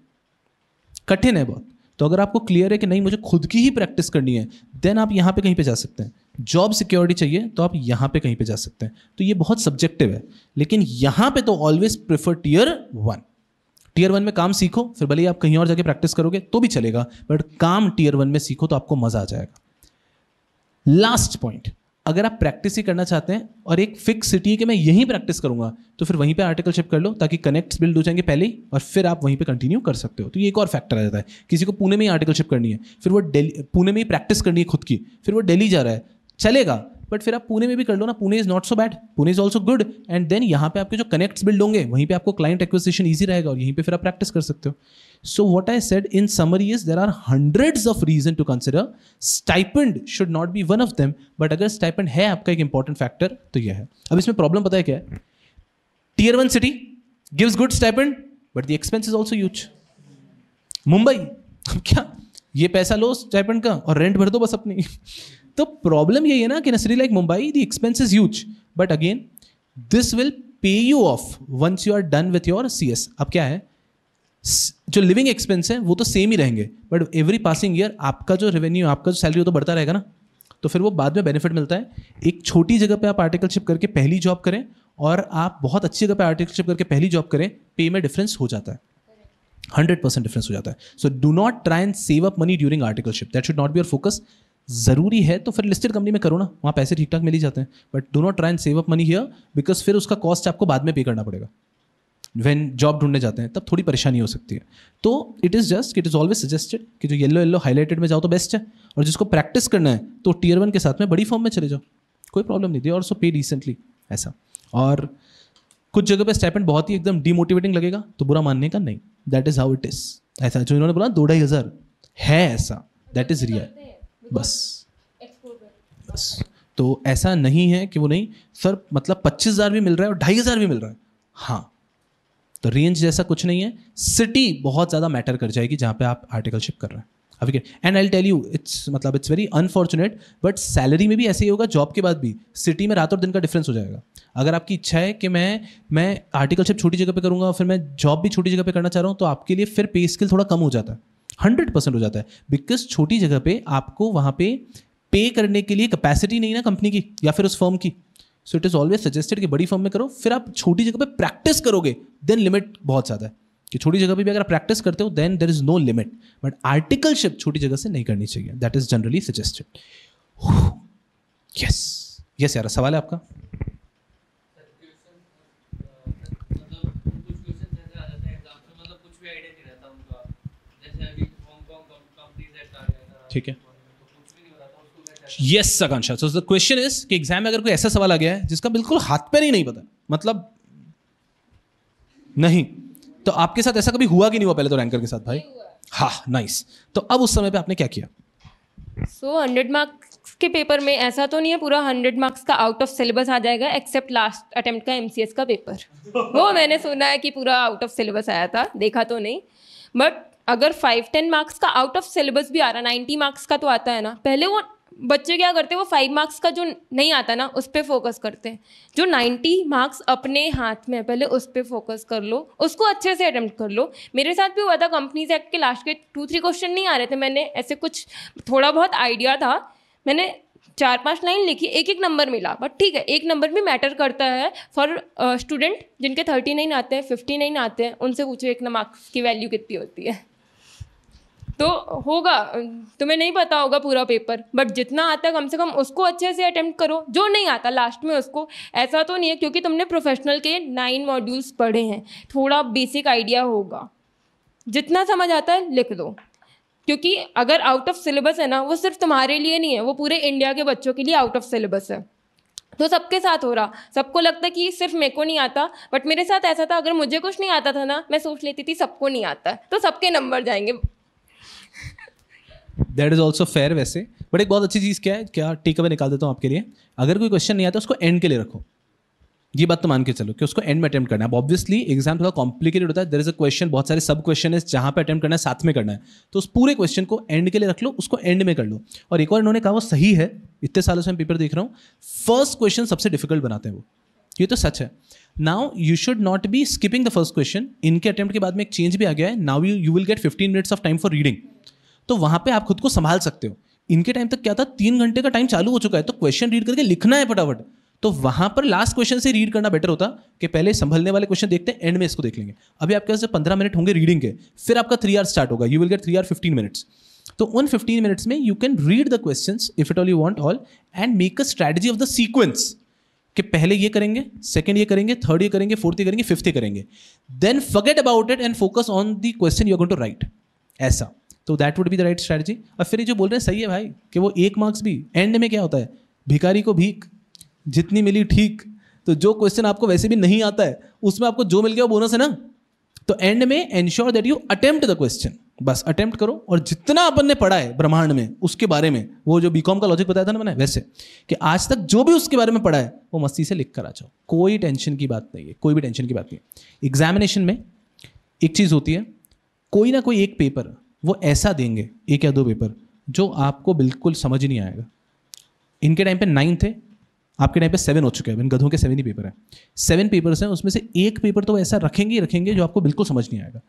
कठिन है बहुत तो अगर आपको क्लियर है कि नहीं मुझे खुद की ही प्रैक्टिस करनी है देन आप यहाँ पे कहीं पे जा सकते हैं जॉब सिक्योरिटी चाहिए तो आप यहाँ पे कहीं पे जा सकते हैं तो ये बहुत सब्जेक्टिव है लेकिन यहाँ पे तो always prefer tier one tier one में काम सीखो फिर भले ही आप कहीं और जाके प्रैक्टिस करोगे तो भी चलेगा बट काम टीयर वन में सीखो तो आपको मजा आ जाएगा लास्ट पॉइंट अगर आप प्रैक्टिस ही करना चाहते हैं और एक फिक्स सिटी कि मैं यहीं प्रैक्टिस करूंगा तो फिर वहीं पे आर्टिकल शिप कर लो ताकि कनेक्ट्स बिल्ड हो जाएंगे पहले ही और फिर आप वहीं पे कंटिन्यू कर सकते हो तो ये एक और फैक्टर आ जाता है किसी को पुणे में ही आर्टिकल शिप करनी है फिर वो दिल्ली पुणे में ही प्रैक्टिस करनी है खुद की फिर वो डेली जा रहा है चलेगा बट फिर आप पुणे में भी कर लो ना Pune is not so bad Pune is also good and then यहाँ पे आपके जो कनेक्ट्स बिल्ड होंगे वहीं पे आपको क्लाइंट एक्विजिशन ईजी रहेगा और यहीं पे फिर आप प्रैक्टिस कर सकते हो so what I said in summary is there are hundreds of reason to consider stipend should not be one of them but अगर स्टाइपेंड है आपका एक इंपॉर्टेंट फैक्टर तो यह है अब इसमें प्रॉब्लम पता है क्या है tier one city gives good stipend but the expense is also huge Mumbai क्या ये पैसा लो स्टाइपेंड का और रेंट भर दो बस अपनी <laughs> तो प्रॉब्लम यही है ना कि नसरी like Mumbai the expense is huge but again this will pay you off once you are done with your C S अब क्या है जो लिविंग एक्सपेंस है वो तो सेम ही रहेंगे बट एवरी पासिंग ईयर आपका जो रेवेन्यू आपका जो सैलरी तो बढ़ता रहेगा ना तो फिर वो बाद में बेनिफिट मिलता है एक छोटी जगह पे आप आर्टिकलशिप करके पहली जॉब करें और आप बहुत अच्छी जगह पे आर्टिकलशिप करके पहली जॉब करें पे में डिफरेंस हो जाता है हंड्रेड परसेंट डिफरेंस हो जाता है so do not try and save up money during articleship that should not be your focus जरूरी है तो फिर लिस्टेड कंपनी में करो ना वहाँ पैसे ठीक ठाक मिल ही जाते हैं but do not try and save up money here because फिर उसका कॉस्ट आपको बाद में पे करना पड़ेगा वैन जॉब ढूंढने जाते हैं तब थोड़ी परेशानी हो सकती है तो it is just it is always suggested कि जो येलो येलो हाईलाइटेड में जाओ तो बेस्ट है और जिसको प्रैक्टिस करना है तो टीयर वन के साथ में बड़ी फॉर्म में चले जाओ कोई प्रॉब्लम नहीं थी और सो पे रिसेंटली ऐसा और कुछ जगह पे स्टेपेंट बहुत ही एकदम डीमोटिवेटिंग लगेगा तो बुरा मानने का नहीं that is how it is ऐसा जो इन्होंने बोला दो ढाई हजार है ऐसा दैट इज रियल बस बस तो ऐसा नहीं है कि वो नहीं सर मतलब पच्चीस हज़ार भी मिल रहा है और ढाई हज़ार भी मिल रहा है हाँ तो रेंज जैसा कुछ नहीं है सिटी बहुत ज़्यादा मैटर कर जाएगी जहाँ पे आप आर्टिकलशिप कर रहे हैं अभी and I tell you it's मतलब it's very unfortunate but salary में भी ऐसे ही होगा जॉब के बाद भी सिटी में रात और दिन का डिफरेंस हो जाएगा अगर आपकी इच्छा है कि मैं मैं आर्टिकलशिप छोटी जगह पे करूँगा फिर मैं जॉब भी छोटी जगह पे करना चाह रहा हूँ तो आपके लिए फिर पे स्किल थोड़ा कम हो जाता है हंड्रेड परसेंट हो जाता है बिकॉज छोटी जगह पे आपको वहाँ पे पे करने के लिए कैपेसिटी नहीं ना कंपनी की या फिर उस फॉर्म की so it is always suggested कि बड़ी फॉर्म में करो फिर आप छोटी जगह पे प्रैक्टिस करोगे देन लिमिट बहुत ज़्यादा है कि छोटी जगह पे भी अगर प्रैक्टिस करते हो then there is no limit but articleship छोटी जगह से नहीं करनी चाहिए that is generally suggested yes yes यार सवाल है आपका ठीक है yes Akanksha so the question is कि एग्जाम में अगर कोई ऐसा सवाल आ गया है जिसका बिल्कुल हाथ पैर ही नहीं पता मतलब नहीं तो आपके साथ ऐसा कभी हुआ कि नहीं हुआ पहले तो रैंकर के साथ भाई हाँ नाइस तो अब उस समय पे आपने क्या किया सो हंड्रेड मार्क्स के पेपर में ऐसा तो नहीं है पूरा हंड्रेड मार्क्स का आउट ऑफ सिलेबस आ जाएगा एक्सेप्ट लास्ट अटेम्प्ट का एमसीएस का पेपर वो मैंने सुना है कि पूरा आउट ऑफ सिलेबस आया था देखा तो नहीं बट अगर फाइव टेन मार्क्स का आउट ऑफ सिलेबस भी आ रहा नाइन्टी मार्क्स का तो आता है ना पहले वो बच्चे क्या करते हैं वो फाइव मार्क्स का जो नहीं आता ना उस पर फोकस करते हैं जो नाइन्टी मार्क्स अपने हाथ में है पहले उस पर फोकस कर लो उसको अच्छे से अटैम्प्ट कर लो मेरे साथ भी हुआ था कंपनीज एक्ट के लास्ट के टू थ्री क्वेश्चन नहीं आ रहे थे मैंने ऐसे कुछ थोड़ा बहुत आइडिया था मैंने चार पांच लाइन लिखी एक एक नंबर मिला बट ठीक है एक नंबर भी मैटर करता है फॉर स्टूडेंट जिनके थर्टी नाइन आते हैं फिफ्टी नाइन आते हैं उनसे पूछो एक मार्क्स की वैल्यू कितनी होती है तो होगा तुम्हें नहीं पता होगा पूरा पेपर बट जितना आता कम से कम उसको अच्छे से अटेम्प्ट करो जो नहीं आता लास्ट में उसको ऐसा तो नहीं है क्योंकि तुमने प्रोफेशनल के नाइन मॉड्यूल्स पढ़े हैं थोड़ा बेसिक आइडिया होगा जितना समझ आता है लिख दो क्योंकि अगर आउट ऑफ सिलेबस है ना वो सिर्फ तुम्हारे लिए नहीं है वो पूरे इंडिया के बच्चों के लिए आउट ऑफ सिलेबस है तो सबके साथ हो रहा सबको लगता कि सिर्फ मेरे को नहीं आता बट मेरे साथ ऐसा था अगर मुझे कुछ नहीं आता था ना मैं सोच लेती थी सबको नहीं आता तो सबके नंबर जाएंगे दैट इज़ ऑल्सो फेयर वैसे बट एक बहुत अच्छी चीज़ क्या है क्या टेक अवे निकाल देता हूँ आपके लिए अगर कोई क्वेश्चन नहीं आता उसको एंड के लिए रखो ये बात तो मान के चलो कि उसको एंड में अटैम्प्ट करना है ऑब्वियसली एग्जाम थोड़ा कॉम्प्लिकेटेड होता है देर इज अ क्वेश्चन बहुत सारे सब क्वेश्चन है जहाँ पे अटैम्प्ट करना है साथ में करना है तो उस पूरे क्वेश्चन को एंड के लिए रख लो उसको एंड में कर लो और एक और इन्होंने कहा वो सही है इतने सालों से मैं पेपर देख रहा हूँ फर्स्ट क्वेश्चन सबसे डिफिकल्ट बनाते हैं वो ये तो सच है now you should not be skipping the first question इनके अटैम्प्ट के बाद में एक चेंज भी आ गया है now you you will get fifteen minutes of time for reading तो वहां पे आप खुद को संभाल सकते हो इनके टाइम तक क्या था तीन घंटे का टाइम चालू हो चुका है तो क्वेश्चन रीड करके लिखना है फटाफट तो वहां पर लास्ट क्वेश्चन से रीड करना बेटर होता कि पहले संभलने वाले क्वेश्चन देखते हैं एंड में इसको देख लेंगे अभी आपके पास पंद्रह मिनट होंगे रीडिंग के फिर आपका थ्री आर स्टार्ट होगा you will get three R fifteen minutes तो उन फिफ्टीन मिनट्स में you can read the question if it all you want all and make a strategy of the sequence कि पहले ये करेंगे सेकेंड ये करेंगे थर्ड ये करेंगे फोर्थ ये करेंगे फिफ्थ ये करेंगे then forget about it and focus on the question you are going to write ऐसा तो that would be the right strategy और फिर ये जो बोल रहे हैं सही है भाई कि वो एक मार्क्स भी एंड में क्या होता है भिखारी को भीख जितनी मिली ठीक तो जो क्वेश्चन आपको वैसे भी नहीं आता है उसमें आपको जो मिल गया वो बोनस है ना तो एंड में ensure that you attempt the question बस अटेम्प्ट करो और जितना अपन ने पढ़ा है ब्रह्मांड में उसके बारे में वो जो बीकॉम का लॉजिक बताया था ना मैंने वैसे कि आज तक जो भी उसके बारे में पढ़ा है वो मस्ती से लिख कर आ जाओ कोई टेंशन की बात नहीं है कोई भी टेंशन की बात नहीं एग्जामिनेशन में एक चीज़ होती है कोई ना कोई एक पेपर वो ऐसा देंगे एक या दो पेपर जो आपको बिल्कुल समझ नहीं आएगा इनके टाइम पे नाइन थे आपके टाइम पे सेवन हो चुके हैं इन गधों के सेवन ही पेपर हैं सेवन पेपर्स हैं उसमें से एक पेपर तो ऐसा रखेंगे ही रखेंगे जो आपको बिल्कुल समझ नहीं आएगा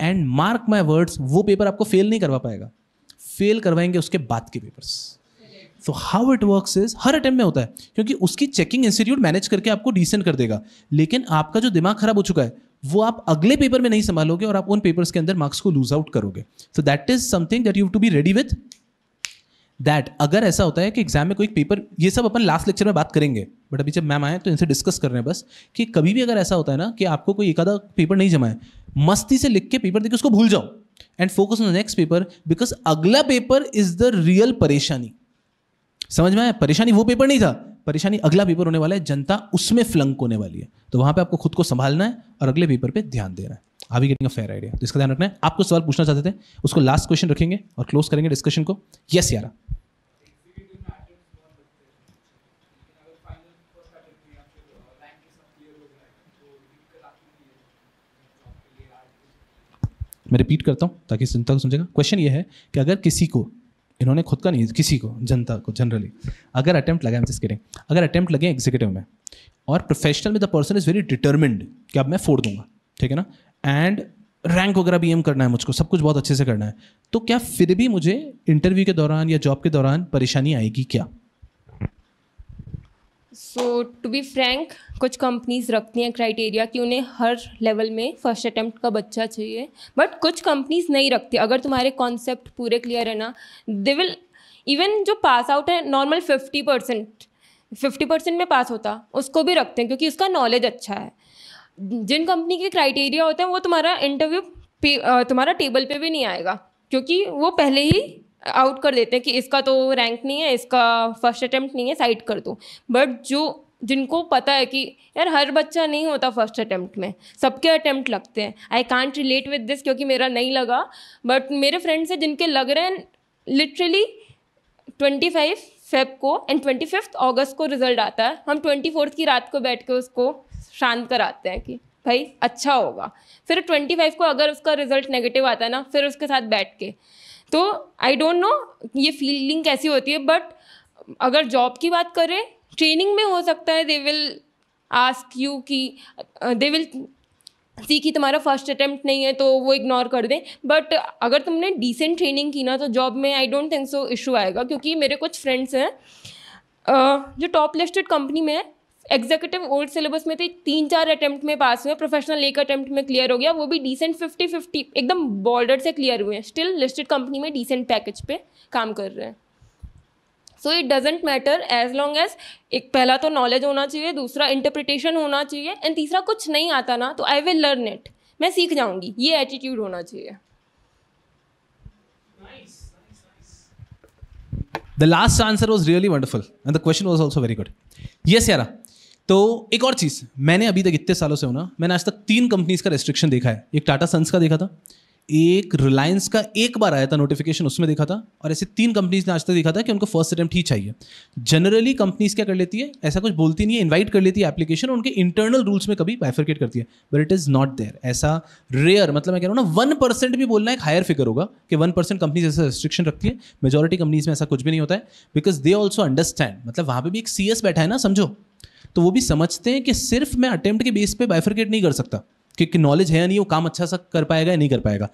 एंड मार्क माई वर्ड्स वो पेपर आपको फेल नहीं करवा पाएगा फेल करवाएंगे उसके बाद के पेपर्स तो हाउ इट वर्क इज हर अटेम्प में होता है क्योंकि उसकी चेकिंग इंस्टीट्यूट मैनेज करके आपको डिसेंट कर देगा लेकिन आपका जो दिमाग खराब हो चुका है वो आप अगले पेपर में नहीं संभालोगे और आप उन पेपर्स के अंदर मार्क्स को लूज आउट करोगे so that is something that you to be ready with that अगर ऐसा होता है कि एग्जाम में कोई पेपर ये सब अपन लास्ट लेक्चर में बात करेंगे बट अभी जब मैम आए तो इनसे डिस्कस कर रहे हैं बस कि कभी भी अगर ऐसा होता है ना कि आपको कोई एक आधा पेपर नहीं जमा है मस्ती से लिख के पेपर देखिए उसको भूल जाओ and focus on the next paper because अगला पेपर इज द रियल परेशानी समझ में आया परेशानी वो पेपर नहीं था परेशानी अगला पेपर होने वाला है जनता उसमें फ्लंक होने वाली है तो वहां पे आपको खुद को संभालना है और अगले पेपर पे ध्यान देना है आप ही गेटिंग फेयर आइडिया तो इसका ध्यान रखना है आपको सवाल पूछना चाहते थे उसको लास्ट क्वेश्चन रखेंगे और क्लोज करेंगे डिस्कशन को यस यारा मैं रिपीट करता हूँ ताकि चिंता को समझेगा क्वेश्चन ये है कि अगर किसी को इन्होंने खुद का नहीं किसी को जनता को जनरली अगर अटैम्प्ट लगा जस्ट करें अगर अटैम्प्ट लगे एग्जीक्यूटिव में और प्रोफेशनल में the person is very determined कि अब मैं फोड़ दूंगा ठीक है ना एंड रैंक वगैरह भी एम करना है मुझको सब कुछ बहुत अच्छे से करना है तो क्या फिर भी मुझे इंटरव्यू के दौरान या जॉब के दौरान परेशानी आएगी क्या सो टू बी फ्रैंक कुछ कंपनीज़ रखती हैं क्राइटेरिया कि उन्हें हर लेवल में फर्स्ट अटैम्प्ट का बच्चा चाहिए बट कुछ कंपनीज़ नहीं रखती अगर तुम्हारे कॉन्सेप्ट पूरे क्लियर है ना दे विल इवन जो पास आउट है normal fifty percent fifty percent में पास होता उसको भी रखते हैं क्योंकि उसका नॉलेज अच्छा है जिन कंपनी के क्राइटेरिया होते हैं वो तुम्हारा इंटरव्यू तुम्हारा टेबल पे भी नहीं आएगा क्योंकि वो पहले ही आउट कर देते हैं कि इसका तो रैंक नहीं है इसका फर्स्ट अटैम्प्ट नहीं है साइड कर दो बट जो जिनको पता है कि यार हर बच्चा नहीं होता फर्स्ट अटैम्प्ट में सबके अटैम्प्ट लगते हैं I can't relate with this क्योंकि मेरा नहीं लगा बट मेरे फ्रेंड्स हैं जिनके लग रहे हैं लिटरली ट्वेंटी फाइव फेब को एंड ट्वेंटी फिफ्थ ऑगस्ट को रिजल्ट आता है हम ट्वेंटी फोर्थ की रात को बैठ के उसको शांत कराते हैं कि भाई अच्छा होगा फिर ट्वेंटी फाइव को अगर उसका रिजल्ट नेगेटिव आता है ना फिर उसके साथ बैठ के तो आई डोंट नो ये फीलिंग कैसी होती है बट अगर जॉब की बात करें ट्रेनिंग में हो सकता है दे विल आस्क यू कि दे विल सी कि तुम्हारा फर्स्ट अटैम्प्ट नहीं है तो वो इग्नोर कर दें बट अगर तुमने डिसेंट ट्रेनिंग की ना तो जॉब में I don't think so issue आएगा क्योंकि मेरे कुछ फ्रेंड्स हैं जो टॉप लिस्टेड कंपनी में है एग्जीक्यूटिव ओल्ड सिलेबस में थे तीन चार अटैम्प्ट में पास हुए प्रोफेशनल एक अटैम्प्ट में क्लियर हो गया वो भी डिसेंट फिफ्टी फिफ्टी एकदम बॉर्डर से क्लियर हुए हैं स्टिल लिस्टेड कंपनी में डिसेंट पैकेज पे काम कर रहे हैं so it doesn't matter as long as एक पहला तो नॉलेज होना चाहिए दूसरा इंटरप्रिटेशन होना चाहिए एंड तीसरा कुछ नहीं आता ना तो आई विल लर्न इट मैं सीख जाऊंगी ये एटीट्यूड होना चाहिए The last answer was really wonderful, and the question was also very good. Yes, Yara. तो एक और चीज़ मैंने अभी तक इतने सालों से होना मैंने आज तक तीन कंपनीज का रेस्ट्रिक्शन देखा है एक टाटा सन्स का देखा था एक रिलायंस का एक बार आया था नोटिफिकेशन उसमें देखा था और ऐसे तीन कंपनीज ने आज तक देखा था कि उनको फर्स्ट अटैम्प्ट ही चाहिए जनरली कंपनीज क्या कर लेती है ऐसा कुछ बोलती नहीं है इनवाइट कर लेती है एप्लीकेशन और उनके इंटरनल रूल्स में कभी बाइफरकेट करती है but it is not there ऐसा रेयर मतलब मैं कह रहा हूँ ना वन परसेंट भी बोलना एक हायर फिगर होगा कि वन परसेंट कंपनीज ऐसा रिस्ट्रिक्शन रखती है मेजोरिटी कंपनीज में ऐसा कुछ भी नहीं होता है बिकॉज दे ऑल्सो अंडरस्टैंड मतलब वहाँ पर भी एक सी बैठा है ना समझो तो वो भी समझते हैं कि सिर्फ मैं अटेम्प्ट के बेस पे बाइफरकेट नहीं कर सकता क्योंकि नॉलेज है या नहीं वो काम अच्छा सा कर पाएगा या नहीं कर पाएगा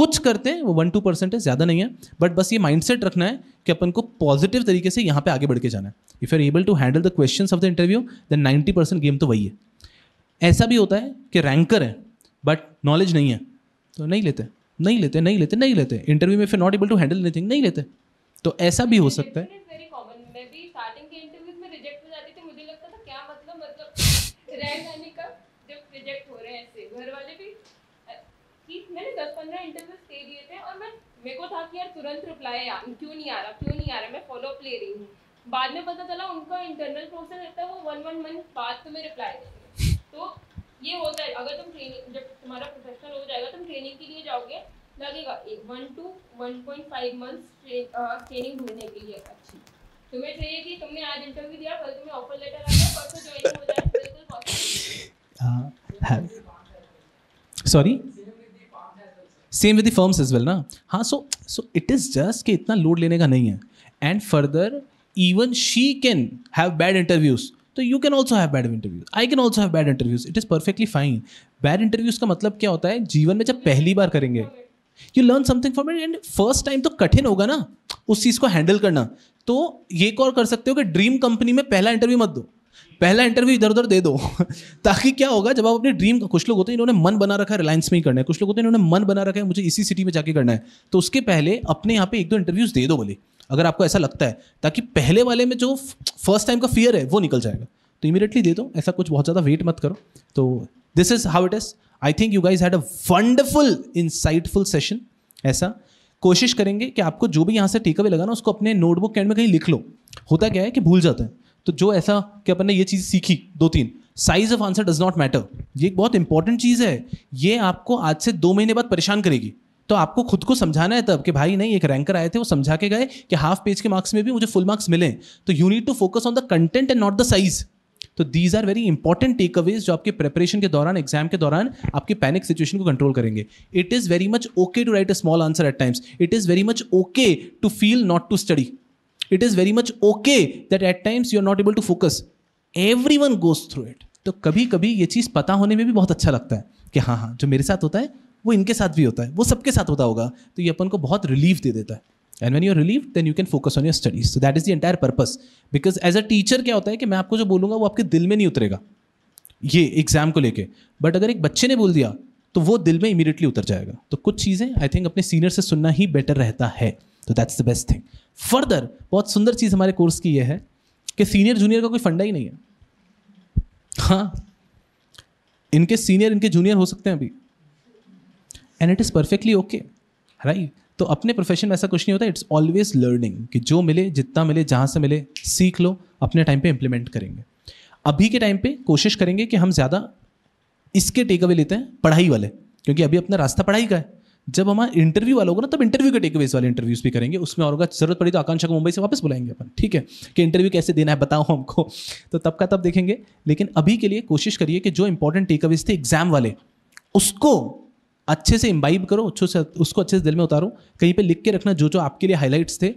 कुछ करते हैं वो वन टू परसेंट है ज़्यादा नहीं है बट बस ये माइंडसेट रखना है कि अपन को पॉजिटिव तरीके से यहाँ पे आगे बढ़ के जाना है if you are able to handle the question of the interview then ninety percent game तो वही है ऐसा भी होता है कि रैंकर है बट नॉलेज नहीं है तो नहीं लेते नहीं लेते नहीं लेते नहीं लेते इंटरव्यू में फिर not able to handle anything नहीं लेते तो ऐसा भी हो सकता है મેકો થા કિયર તુરંત રિપ્લાય આમ ક્યુ નિયારા ક્યુ નિયારા મે ફોલો અપ લે રહી હું બાદ મે પતા ચલા ઉનકો ઇન્ટર્નલ પ્રોસેસ હેતા વો 1 1 મંથ પાસ મે રિપ્લાય દેગે તો યે હોતા હે અગર તમ જબ તમારો પ્રોફેશનલ હો જાયેગા તમ ટ્રેનિંગ કે લિયે જાઓગે લાગega 1 1 2 1.5 મંથ ટ્રેનિંગ હુને કે લિયે અચ્છા tumhe chahiye ki tumne aaj interview diya kal tumhe offer letter aayega parso join ho jana hai bilkul possible ha sorry same with firms is well ना हाँ so so it is just कि इतना load लेने का नहीं है and further even she can have bad interviews तो you can also have bad interviews I can also have bad interviews it is perfectly fine bad interviews का मतलब क्या होता है जीवन में जब पहली बार करेंगे you learn something from it and first time तो कठिन होगा ना उस चीज़ को हैंडल करना तो ये कॉल कर सकते हो कि ड्रीम कंपनी में पहला इंटरव्यू मत दो पहला इंटरव्यू इधर उधर दे दो <laughs> ताकि क्या होगा जब आप अपने ड्रीम का कुछ लोग होते हैं इन्होंने मन बना रखा है रिलायंस में ही करना है कुछ लोग होते हैं इन्होंने मन बना रखा है मुझे इसी सिटी में जाके करना है तो उसके पहले अपने यहाँ पे एक दो इंटरव्यूज दे दो बोले अगर आपको ऐसा लगता है ताकि पहले वाले में जो फर्स्ट टाइम का फियर है वो निकल जाएगा तो इमीडिएटली दे दो ऐसा कुछ बहुत ज़्यादा वेट मत करो तो this is how it is I think you guys had a wonderful insightful session ऐसा कोशिश करेंगे कि आपको जो भी यहाँ से टेक अवे लगा ना उसको अपने नोटबुक के एंड में कहीं लिख लो होता क्या है कि भूल जाते हैं तो जो ऐसा कि अपन ने ये चीज़ सीखी दो तीन size of answer does not matter ये एक बहुत इंपॉर्टेंट चीज़ है ये आपको आज से दो महीने बाद परेशान करेगी तो आपको खुद को समझाना है तब कि भाई नहीं एक रैंकर आए थे वो समझा के गए कि हाफ पेज के मार्क्स में भी मुझे फुल मार्क्स मिले तो you need to focus on the content and not the size तो these are very important takeaways जो आपके प्रिपरेशन के दौरान एग्जाम के दौरान आपके पैनिक सिचुएशन को कंट्रोल करेंगे it is very much okay to write a small answer at times it is very much okay to feel not to study it is very much okay that at times you are not able to focus every one goes through it तो कभी कभी ये चीज़ पता होने में भी बहुत अच्छा लगता है कि हाँ हाँ जो मेरे साथ होता है वो इनके साथ भी होता है वो सबके साथ होता होगा तो ये अपन को बहुत रिलीफ दे देता है and when you relieve then you can focus on your studies so that is the entire purpose because as a teacher क्या होता है कि मैं आपको जो बोलूँगा वो आपके दिल में नहीं उतरेगा ये एग्जाम को लेके बट अगर एक बच्चे ने बोल दिया तो वो दिल में इमीडिएटली उतर जाएगा तो कुछ चीज़ें आई थिंक अपने सीनियर से सुनना ही बेटर रहता है तो that's the best thing further बहुत सुंदर चीज़ हमारे कोर्स की यह है कि सीनियर जूनियर का कोई फंडा ही नहीं है हाँ इनके सीनियर इनके जूनियर हो सकते हैं अभी and it is perfectly okay right तो अपने प्रोफेशन में ऐसा कुछ नहीं होता इट्स ऑलवेज लर्निंग कि जो मिले जितना मिले जहाँ से मिले सीख लो अपने टाइम पे इम्प्लीमेंट करेंगे अभी के टाइम पे कोशिश करेंगे कि हम ज़्यादा इसके टेक अवे लेते हैं पढ़ाई वाले क्योंकि अभी अपना रास्ता पढ़ाई का है जब हमारा इंटरव्यू वाला होगा ना तब इंटरव्यू के टेकअवेज वाले इंटरव्यूज भी करेंगे उसमें और होगा जरूरत पड़ी तो आकांक्षा को मुंबई से वापस बुलाएंगे अपन ठीक है कि इंटरव्यू कैसे देना है बताओ हमको तो तब का तब देखेंगे लेकिन अभी के लिए कोशिश करिए कि जो इंपॉर्टेंट टेकअवेज थे एग्जाम वाले उसको अच्छे से इम्बाइब करो अच्छे से उसको अच्छे से दिल में उतारो कहीं पर लिख के रखना जो जो आपके लिए हाईलाइट्स थे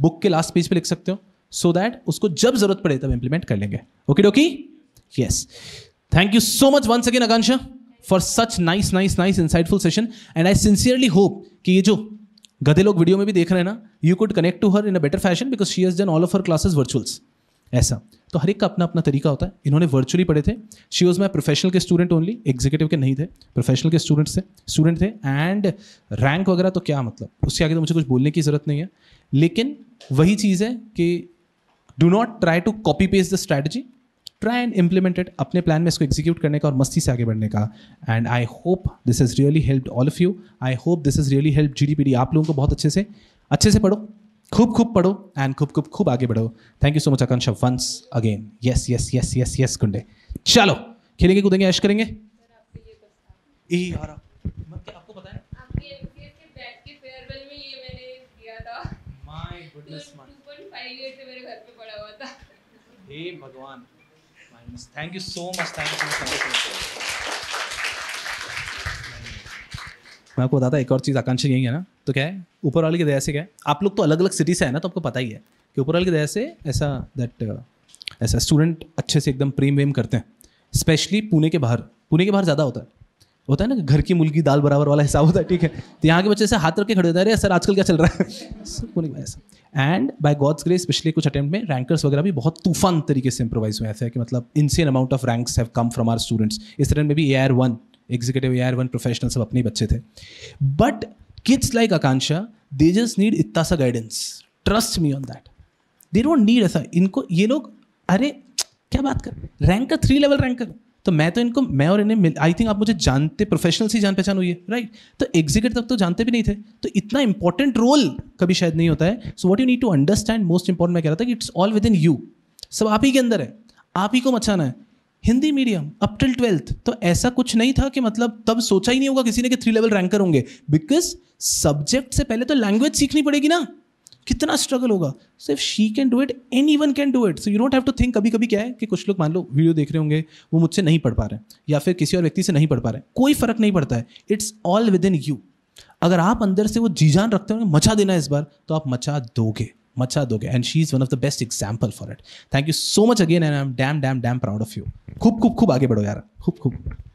बुक के लास्ट पेज पर लिख सकते हो सो दैट उसको जब जरूरत पड़े तब इंप्लीमेंट कर लेंगे okay dokey yes thank you so much once again Akanksha for such nice nice nice insightful session and I sincerely hope कि ये जो गधे लोग वीडियो में भी देख रहे हैं ना you could connect to her in a better fashion because she has done all of her classes virtuals ऐसा तो हर एक का अपना अपना तरीका होता है इन्होंने वर्चुअली पढ़े थे शी वॉज माई प्रोफेशनल के स्टूडेंट ओनली एग्जीक्यूटिव के नहीं थे प्रोफेशनल के स्टूडेंट्स थे स्टूडेंट थे एंड रैंक वगैरह तो क्या मतलब उससे आगे तो मुझे कुछ बोलने की ज़रूरत नहीं है लेकिन वही चीज़ है कि do not try to copy paste the strategy try and implemented अपने प्लान में इसको एग्जीक्यूट करने का और मस्ती से आगे बढ़ने का and I hope this is really help all of you I hope this is really help जी डी आप लोगों को बहुत अच्छे से अच्छे से पढ़ो खूब खूब पढ़ो एंड खूब खूब खूब आगे बढ़ो thank you so much Akanksha once again yes yes yes yes yes कुंडे चलो खेलेंगे कूदेंगे ऐश करेंगे ए यार भगवान thank you so much thank you Thank you. मैं आपको बताता एक और चीज़ आकांक्षा यही है ना तो क्या है ऊपर वाले की दया से क्या है आप लोग तो अलग अलग सिटी से है ना तो आपको पता ही है कि ऊपर वाले की दया से ऐसा दैट uh, ऐसा स्टूडेंट अच्छे से एकदम प्रेम वेम करते हैं स्पेशली पुणे के बाहर पुणे के बाहर ज़्यादा होता है होता है ना घर की मुलगी दाल बराबर वाला हिसाब होता है ठीक है तो यहाँ के बच्चे से हाथ रख के खड़े होते हैं अरे सर आजकल क्या चल रहा है <laughs> ऐसा and by God's grace specially कुछ अटेम्प्ट में रैंकर्स वगैरह भी बहुत तूफान तरीके से इंप्रोवाइज हुए ऐसे कि मतलब insane amount of ranks have come from our students इस तरह में भी A R one executive A R one professional सब अपने बच्चे थे but kids like Akanksha they just need इतना सा guidance trust me on that they don't need ऐसा इनको ये लोग अरे क्या बात कर रैंकर थ्री लेवल रैंकर तो मैं तो इनको मैं और इन्हें आई थिंक आप मुझे जानते प्रोफेशनल से जान पहचान हुई है राइट तो एग्जीक्यूटिव तक तो जानते भी नहीं थे तो इतना इंपॉर्टेंट रोल कभी शायद नहीं होता है so what you need to understand most important मैं कह रहा था कि it's all within you सब आप ही के अंदर है आप ही को मचाना है Hindi medium up till twelfth तो ऐसा कुछ नहीं था कि मतलब तब सोचा ही नहीं होगा किसी ने कि थ्री लेवल रैंकर होंगे बिकॉज सब्जेक्ट से पहले तो लैंग्वेज सीखनी पड़ेगी ना कितना स्ट्रगल होगा सिर्फ she can do it any one can do it so you don't have to think कभी कभी क्या है कि कुछ लोग मान लो वीडियो देख रहे होंगे वो मुझसे नहीं पढ़ पा रहे या फिर किसी और व्यक्ति से नहीं पढ़ पा रहे कोई फर्क नहीं पड़ता है it's all within you अगर आप अंदर से वो जीजान रखते हो मचा देना इस बार तो आप मचा दोगे मचा दोगे and she is one of the best example for it thank you so much again and I am damn damn damn proud of you खूब खूब खूब आगे बढ़ो यार खूब खूब